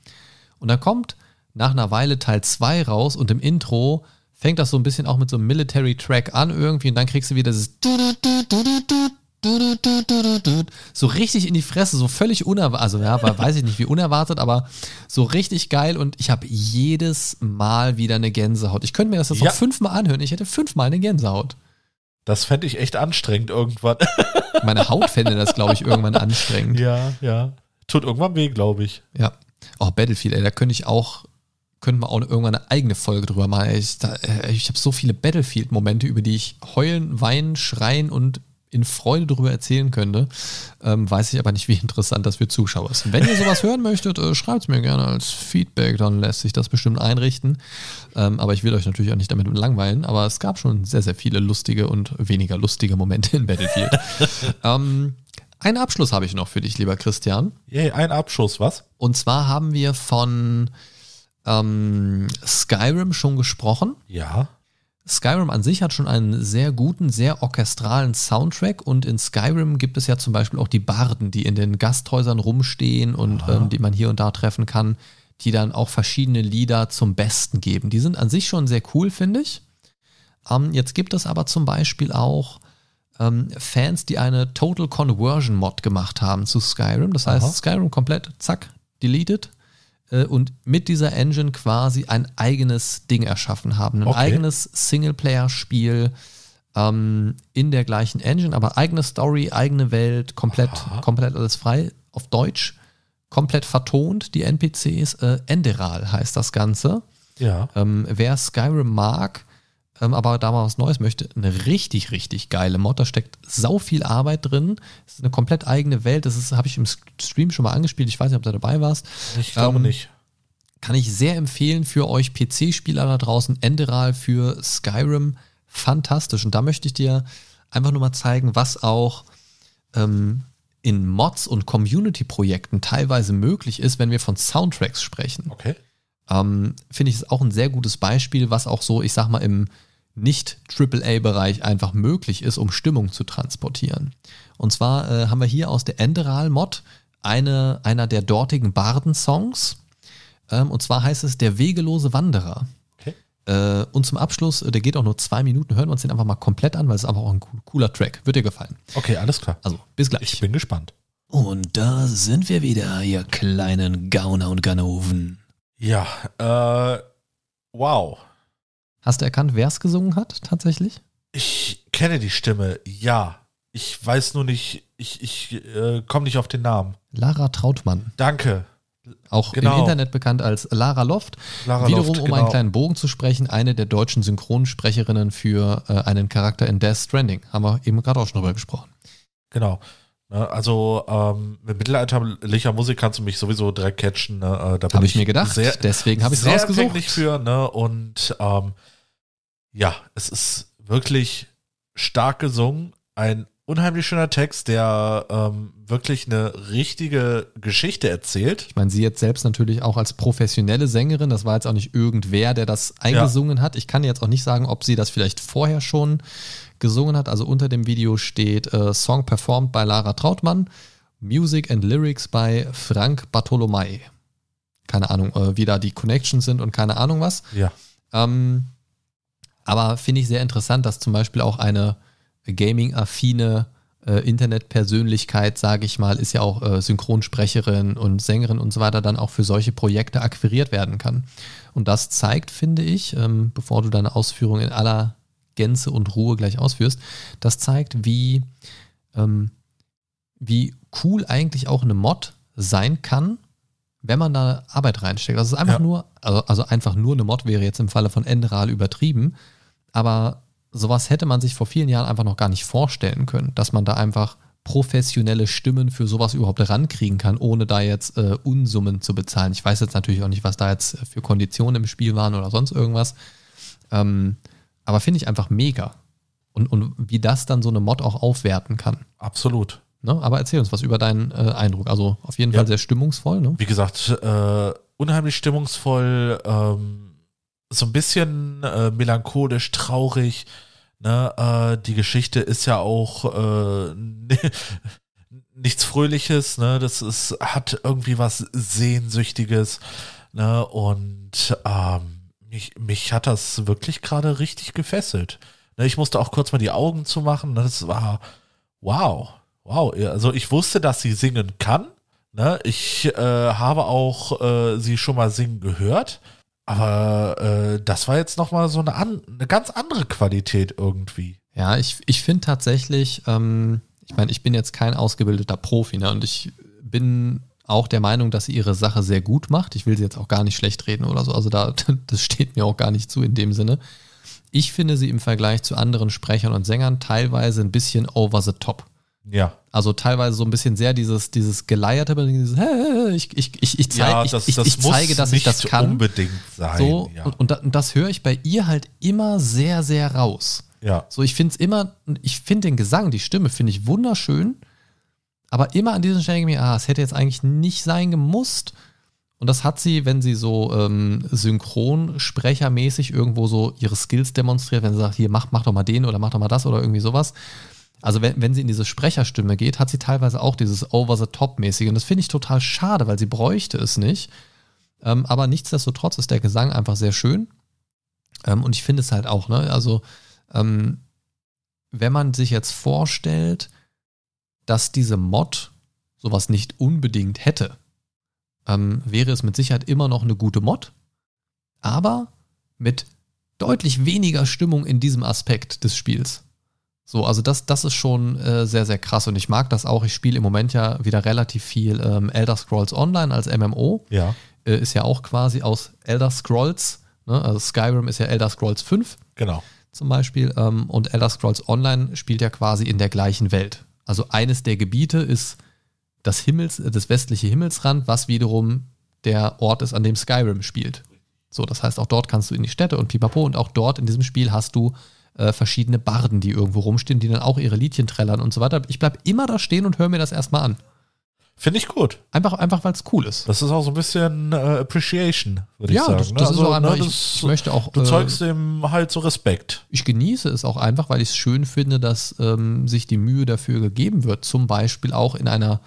Und dann kommt nach einer Weile Teil 2 raus und im Intro fängt das so ein bisschen auch mit so einem Military Track an irgendwie und dann kriegst du wieder dieses so richtig in die Fresse, so völlig unerwartet, also ja, weiß ich nicht, wie unerwartet, aber so richtig geil und ich habe jedes Mal wieder eine Gänsehaut. Ich könnte mir das jetzt ja. auch fünfmal anhören, ich hätte fünfmal eine Gänsehaut. Das fände ich echt anstrengend irgendwann. <laughs> Meine Haut fände das, glaube ich, irgendwann anstrengend. Ja, ja. Tut irgendwann weh, glaube ich. Ja. Oh, Battlefield, ey, da könnte ich auch, könnten wir auch irgendwann eine eigene Folge drüber machen. Ich, äh, ich habe so viele Battlefield-Momente, über die ich heulen, weinen, schreien und in Freude darüber erzählen könnte. Ähm, weiß ich aber nicht, wie interessant das für Zuschauer ist. Wenn ihr sowas <laughs> hören möchtet, äh, schreibt es mir gerne als Feedback, dann lässt sich das bestimmt einrichten. Ähm, aber ich will euch natürlich auch nicht damit langweilen, aber es gab schon sehr, sehr viele lustige und weniger lustige Momente in Battlefield. <laughs> ähm, einen Abschluss habe ich noch für dich, lieber Christian. Yay, ein Abschluss, was? Und zwar haben wir von ähm, Skyrim schon gesprochen. Ja. Skyrim an sich hat schon einen sehr guten, sehr orchestralen Soundtrack und in Skyrim gibt es ja zum Beispiel auch die Barden, die in den Gasthäusern rumstehen und ähm, die man hier und da treffen kann, die dann auch verschiedene Lieder zum Besten geben. Die sind an sich schon sehr cool, finde ich. Ähm, jetzt gibt es aber zum Beispiel auch ähm, Fans, die eine Total Conversion Mod gemacht haben zu Skyrim. Das heißt, Aha. Skyrim komplett, zack, deleted, äh, und mit dieser Engine quasi ein eigenes Ding erschaffen haben. Ein okay. eigenes Singleplayer-Spiel ähm, in der gleichen Engine, aber eigene Story, eigene Welt, komplett, komplett alles frei, auf Deutsch, komplett vertont, die NPCs. Äh, Enderal heißt das Ganze. Ja. Ähm, wer Skyrim mag, ähm, aber da mal was Neues möchte, eine richtig, richtig geile Mod. Da steckt sau viel Arbeit drin. Es ist eine komplett eigene Welt. Das habe ich im Stream schon mal angespielt. Ich weiß nicht, ob du dabei warst. Ich glaube ähm, nicht. Kann ich sehr empfehlen für euch PC-Spieler da draußen. Enderal für Skyrim. Fantastisch. Und da möchte ich dir einfach nur mal zeigen, was auch ähm, in Mods und Community-Projekten teilweise möglich ist, wenn wir von Soundtracks sprechen. Okay. Ähm, Finde ich es auch ein sehr gutes Beispiel, was auch so, ich sag mal, im nicht-AAA-Bereich einfach möglich ist, um Stimmung zu transportieren. Und zwar äh, haben wir hier aus der Enderal-Mod eine, einer der dortigen Barden-Songs. Ähm, und zwar heißt es Der wegelose Wanderer. Okay. Äh, und zum Abschluss, äh, der geht auch nur zwei Minuten, hören wir uns den einfach mal komplett an, weil es ist einfach auch ein cooler Track. Wird dir gefallen. Okay, alles klar. Also, bis gleich. Ich bin gespannt. Und da sind wir wieder, ihr kleinen Gauner und Ganoven. Ja, äh, wow. Hast du erkannt, wer es gesungen hat tatsächlich? Ich kenne die Stimme, ja. Ich weiß nur nicht, ich, ich äh, komme nicht auf den Namen. Lara Trautmann. Danke. Auch genau. im Internet bekannt als Lara Loft. Lara Wiederum, Loft, um genau. einen kleinen Bogen zu sprechen, eine der deutschen Synchronsprecherinnen für äh, einen Charakter in Death Stranding. Haben wir eben gerade auch schon drüber gesprochen. Genau. Ne? Also ähm, mit mittelalterlicher Musik kannst du mich sowieso direkt catchen. Ne? Äh, da habe ich, mir gedacht. Sehr, Deswegen habe ich es rausgesucht. für. Ne? Und ähm, ja, es ist wirklich stark gesungen. Ein unheimlich schöner Text, der ähm, wirklich eine richtige Geschichte erzählt. Ich meine, sie jetzt selbst natürlich auch als professionelle Sängerin, das war jetzt auch nicht irgendwer, der das eingesungen ja. hat. Ich kann jetzt auch nicht sagen, ob sie das vielleicht vorher schon gesungen hat. Also unter dem Video steht äh, Song performed by Lara Trautmann, Music and Lyrics by Frank Bartolomei. Keine Ahnung, äh, wie da die Connections sind und keine Ahnung was. Ja. Ähm, aber finde ich sehr interessant, dass zum Beispiel auch eine gaming-affine äh, Internetpersönlichkeit, sage ich mal, ist ja auch äh, Synchronsprecherin und Sängerin und so weiter, dann auch für solche Projekte akquiriert werden kann. Und das zeigt, finde ich, ähm, bevor du deine Ausführungen in aller Gänze und Ruhe gleich ausführst, das zeigt, wie, ähm, wie cool eigentlich auch eine Mod sein kann, wenn man da Arbeit reinsteckt. Also es ist einfach ja. nur, also, also einfach nur eine Mod wäre jetzt im Falle von Enderal übertrieben, aber sowas hätte man sich vor vielen Jahren einfach noch gar nicht vorstellen können, dass man da einfach professionelle Stimmen für sowas überhaupt rankriegen kann, ohne da jetzt äh, Unsummen zu bezahlen. Ich weiß jetzt natürlich auch nicht, was da jetzt für Konditionen im Spiel waren oder sonst irgendwas. Ähm, aber finde ich einfach mega. Und, und wie das dann so eine Mod auch aufwerten kann. Absolut. Ne? Aber erzähl uns was über deinen äh, Eindruck. Also auf jeden ja. Fall sehr stimmungsvoll. Ne? Wie gesagt, äh, unheimlich stimmungsvoll, ähm, so ein bisschen äh, melancholisch, traurig. Ne? Äh, die Geschichte ist ja auch äh, <laughs> nichts Fröhliches. Ne? Das ist, hat irgendwie was Sehnsüchtiges. Ne? Und ähm, ich, mich hat das wirklich gerade richtig gefesselt. Ne, ich musste auch kurz mal die Augen zumachen. Ne, das war wow, wow. Also ich wusste, dass sie singen kann. Ne. Ich äh, habe auch äh, sie schon mal singen gehört. Aber äh, das war jetzt nochmal so eine, an, eine ganz andere Qualität irgendwie. Ja, ich, ich finde tatsächlich, ähm, ich meine, ich bin jetzt kein ausgebildeter Profi ne? und ich bin auch der Meinung, dass sie ihre Sache sehr gut macht. Ich will sie jetzt auch gar nicht schlecht reden oder so. Also da, <laughs> das steht mir auch gar nicht zu in dem Sinne. Ich finde sie im Vergleich zu anderen Sprechern und Sängern teilweise ein bisschen over the top. Ja. Also teilweise so ein bisschen sehr dieses, dieses Geleierte, dieses, hä, ich, ich, ich, ich, zeig, ja, das, ich, ich, das ich zeige, dass ich das kann. unbedingt sein. So, ja. und, und, das, das höre ich bei ihr halt immer sehr, sehr raus. Ja. So, ich finde es immer, ich finde den Gesang, die Stimme finde ich wunderschön, aber immer an diesen Stellen mir, ah, es hätte jetzt eigentlich nicht sein gemusst. Und das hat sie, wenn sie so ähm, synchronsprechermäßig irgendwo so ihre Skills demonstriert, wenn sie sagt, hier, mach, mach doch mal den oder mach doch mal das oder irgendwie sowas. Also wenn, wenn sie in diese Sprecherstimme geht, hat sie teilweise auch dieses Over-the-Top-mäßige. Und das finde ich total schade, weil sie bräuchte es nicht. Ähm, aber nichtsdestotrotz ist der Gesang einfach sehr schön. Ähm, und ich finde es halt auch, ne? Also, ähm, wenn man sich jetzt vorstellt, dass diese Mod sowas nicht unbedingt hätte, ähm, wäre es mit Sicherheit immer noch eine gute Mod, aber mit deutlich weniger Stimmung in diesem Aspekt des Spiels. So, also das, das ist schon äh, sehr, sehr krass und ich mag das auch. Ich spiele im Moment ja wieder relativ viel ähm, Elder Scrolls Online als MMO. Ja. Äh, ist ja auch quasi aus Elder Scrolls, ne? also Skyrim ist ja Elder Scrolls 5. Genau. Zum Beispiel. Ähm, und Elder Scrolls Online spielt ja quasi in der gleichen Welt. Also eines der Gebiete ist das, Himmels, äh, das westliche Himmelsrand, was wiederum der Ort ist, an dem Skyrim spielt. So, das heißt, auch dort kannst du in die Städte und pipapo und auch dort in diesem Spiel hast du äh, verschiedene Barden, die irgendwo rumstehen, die dann auch ihre Liedchen trällern und so weiter. Ich bleib immer da stehen und höre mir das erstmal an. Finde ich gut. Einfach, einfach weil es cool ist. Das ist auch so ein bisschen äh, Appreciation, würde ja, ich sagen. Das, ne? das also, ist auch einfach, ne, das, ich, möchte auch. Du zeigst äh, dem halt so Respekt. Ich genieße es auch einfach, weil ich es schön finde, dass ähm, sich die Mühe dafür gegeben wird. Zum Beispiel auch in einer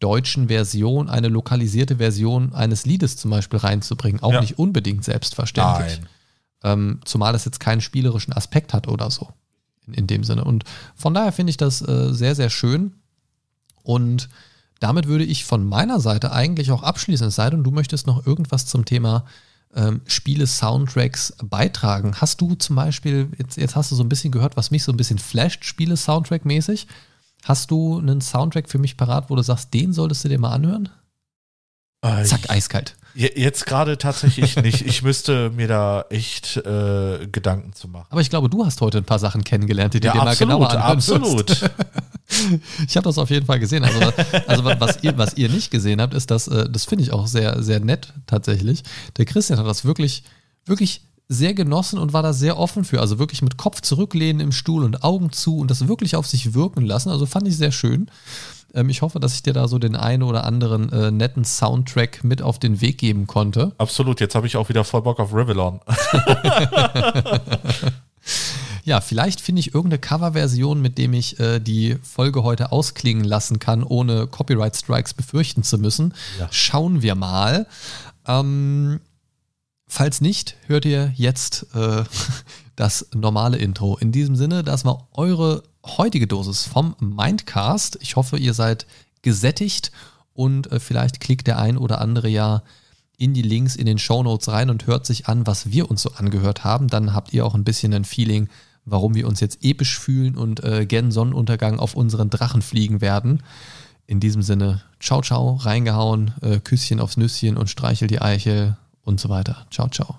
deutschen Version, eine lokalisierte Version eines Liedes zum Beispiel reinzubringen. Auch ja. nicht unbedingt selbstverständlich. Nein. Ähm, zumal das jetzt keinen spielerischen Aspekt hat oder so. In, in dem Sinne. Und von daher finde ich das äh, sehr, sehr schön. Und damit würde ich von meiner Seite eigentlich auch abschließen, es sei denn, du möchtest noch irgendwas zum Thema ähm, Spiele, Soundtracks beitragen. Hast du zum Beispiel, jetzt, jetzt hast du so ein bisschen gehört, was mich so ein bisschen flasht, Spiele, Soundtrack-mäßig. Hast du einen Soundtrack für mich parat, wo du sagst, den solltest du dir mal anhören? Äh, Zack, eiskalt. Jetzt gerade tatsächlich <laughs> nicht. Ich müsste mir da echt äh, Gedanken zu machen. Aber ich glaube, du hast heute ein paar Sachen kennengelernt, die ja, dir absolut, mal genauer anhören Absolut, absolut. <laughs> <laughs> Ich habe das auf jeden Fall gesehen. Also, also was, ihr, was ihr nicht gesehen habt, ist, dass äh, das finde ich auch sehr, sehr nett tatsächlich. Der Christian hat das wirklich, wirklich sehr genossen und war da sehr offen für. Also wirklich mit Kopf zurücklehnen im Stuhl und Augen zu und das wirklich auf sich wirken lassen. Also fand ich sehr schön. Ähm, ich hoffe, dass ich dir da so den einen oder anderen äh, netten Soundtrack mit auf den Weg geben konnte. Absolut, jetzt habe ich auch wieder voll Bock auf Revillon. <laughs> Ja, vielleicht finde ich irgendeine Coverversion, mit dem ich äh, die Folge heute ausklingen lassen kann, ohne Copyright Strikes befürchten zu müssen. Ja. Schauen wir mal. Ähm, falls nicht, hört ihr jetzt äh, <laughs> das normale Intro. In diesem Sinne, das war eure heutige Dosis vom Mindcast. Ich hoffe, ihr seid gesättigt und äh, vielleicht klickt der ein oder andere ja in die Links in den Show Notes rein und hört sich an, was wir uns so angehört haben. Dann habt ihr auch ein bisschen ein Feeling, warum wir uns jetzt episch fühlen und äh, gern Sonnenuntergang auf unseren Drachen fliegen werden. In diesem Sinne, ciao, ciao, reingehauen, äh, Küsschen aufs Nüsschen und streichel die Eiche und so weiter. Ciao, ciao.